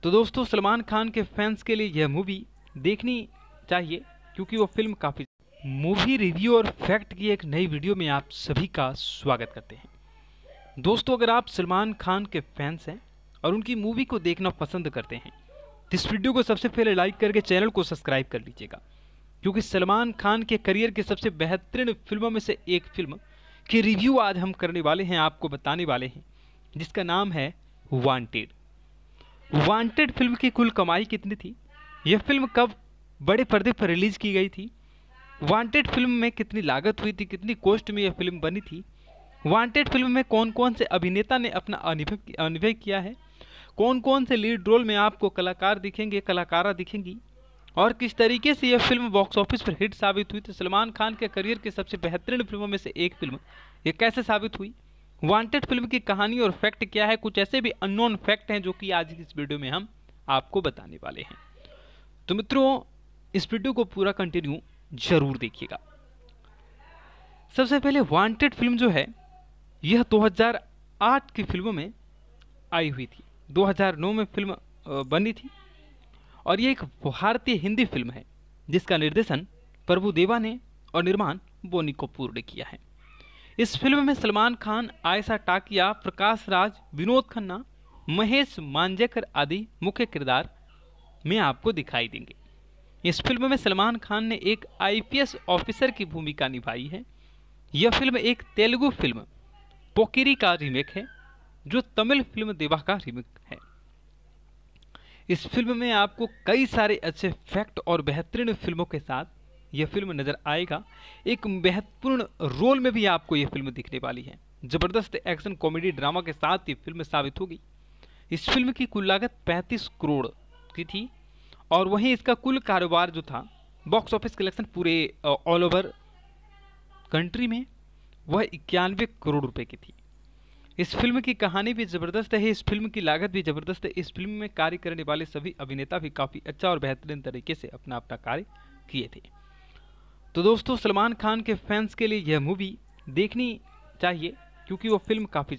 तो दोस्तों सलमान खान के फैंस के लिए यह मूवी देखनी चाहिए क्योंकि वो फिल्म काफ़ी मूवी रिव्यू और फैक्ट की एक नई वीडियो में आप सभी का स्वागत करते हैं दोस्तों अगर आप सलमान खान के फैंस हैं और उनकी मूवी को देखना पसंद करते हैं तो इस वीडियो को सबसे पहले लाइक करके चैनल को सब्सक्राइब कर लीजिएगा क्योंकि सलमान खान के करियर के सबसे बेहतरीन फिल्मों में से एक फिल्म के रिव्यू आज हम करने वाले हैं आपको बताने वाले हैं जिसका नाम है वांटेड वांटेड फिल्म की कुल कमाई कितनी थी यह फिल्म कब बड़े पर्दे पर रिलीज़ की गई थी वांटेड फिल्म में कितनी लागत हुई थी कितनी कोस्ट में यह फिल्म बनी थी वांटेड फिल्म में कौन कौन से अभिनेता ने अपना अनुभव अनुभव किया है कौन कौन से लीड रोल में आपको कलाकार दिखेंगे कलाकारा दिखेंगी और किस तरीके से यह फिल्म बॉक्स ऑफिस पर हिट साबित हुई तो सलमान खान के करियर के सबसे बेहतरीन फिल्मों में से एक फिल्म ये कैसे साबित हुई वांटेड फिल्म की कहानी और फैक्ट क्या है कुछ ऐसे भी अननोन फैक्ट हैं जो कि आज की इस वीडियो में हम आपको बताने वाले हैं तो मित्रों इस वीडियो को पूरा कंटिन्यू जरूर देखिएगा सबसे पहले वांटेड फिल्म जो है यह 2008 की फिल्मों में आई हुई थी 2009 में फिल्म बनी थी और ये एक भारतीय हिंदी फिल्म है जिसका निर्देशन प्रभु देवा ने और निर्माण बोनी कपूर ने किया है इस फिल्म में सलमान खान आयशा टाकिया प्रकाश राज विनोद खन्ना महेश मांजेकर आदि मुख्य किरदार में आपको दिखाई देंगे इस फिल्म में सलमान खान ने एक आईपीएस ऑफिसर की भूमिका निभाई है यह फिल्म एक तेलुगु फिल्म पोकिरी का रीमेक है जो तमिल फिल्म देवा का रीमेक है इस फिल्म में आपको कई सारे अच्छे फैक्ट और बेहतरीन फिल्मों के साथ यह फिल्म नज़र आएगा एक महत्वपूर्ण रोल में भी आपको यह फिल्म दिखने वाली है ज़बरदस्त एक्शन कॉमेडी ड्रामा के साथ ये फिल्म साबित होगी इस फिल्म की कुल लागत 35 करोड़ की थी और वहीं इसका कुल कारोबार जो था बॉक्स ऑफिस कलेक्शन पूरे ऑल ओवर कंट्री में वह इक्यानवे करोड़ रुपए की थी इस फिल्म की कहानी भी ज़बरदस्त है इस फिल्म की लागत भी ज़बरदस्त है इस फिल्म में कार्य करने वाले सभी अभिनेता भी काफ़ी अच्छा और बेहतरीन तरीके से अपना अपना कार्य किए थे तो दोस्तों सलमान खान के फैंस के लिए यह मूवी देखनी चाहिए क्योंकि वो फिल्म काफ़ी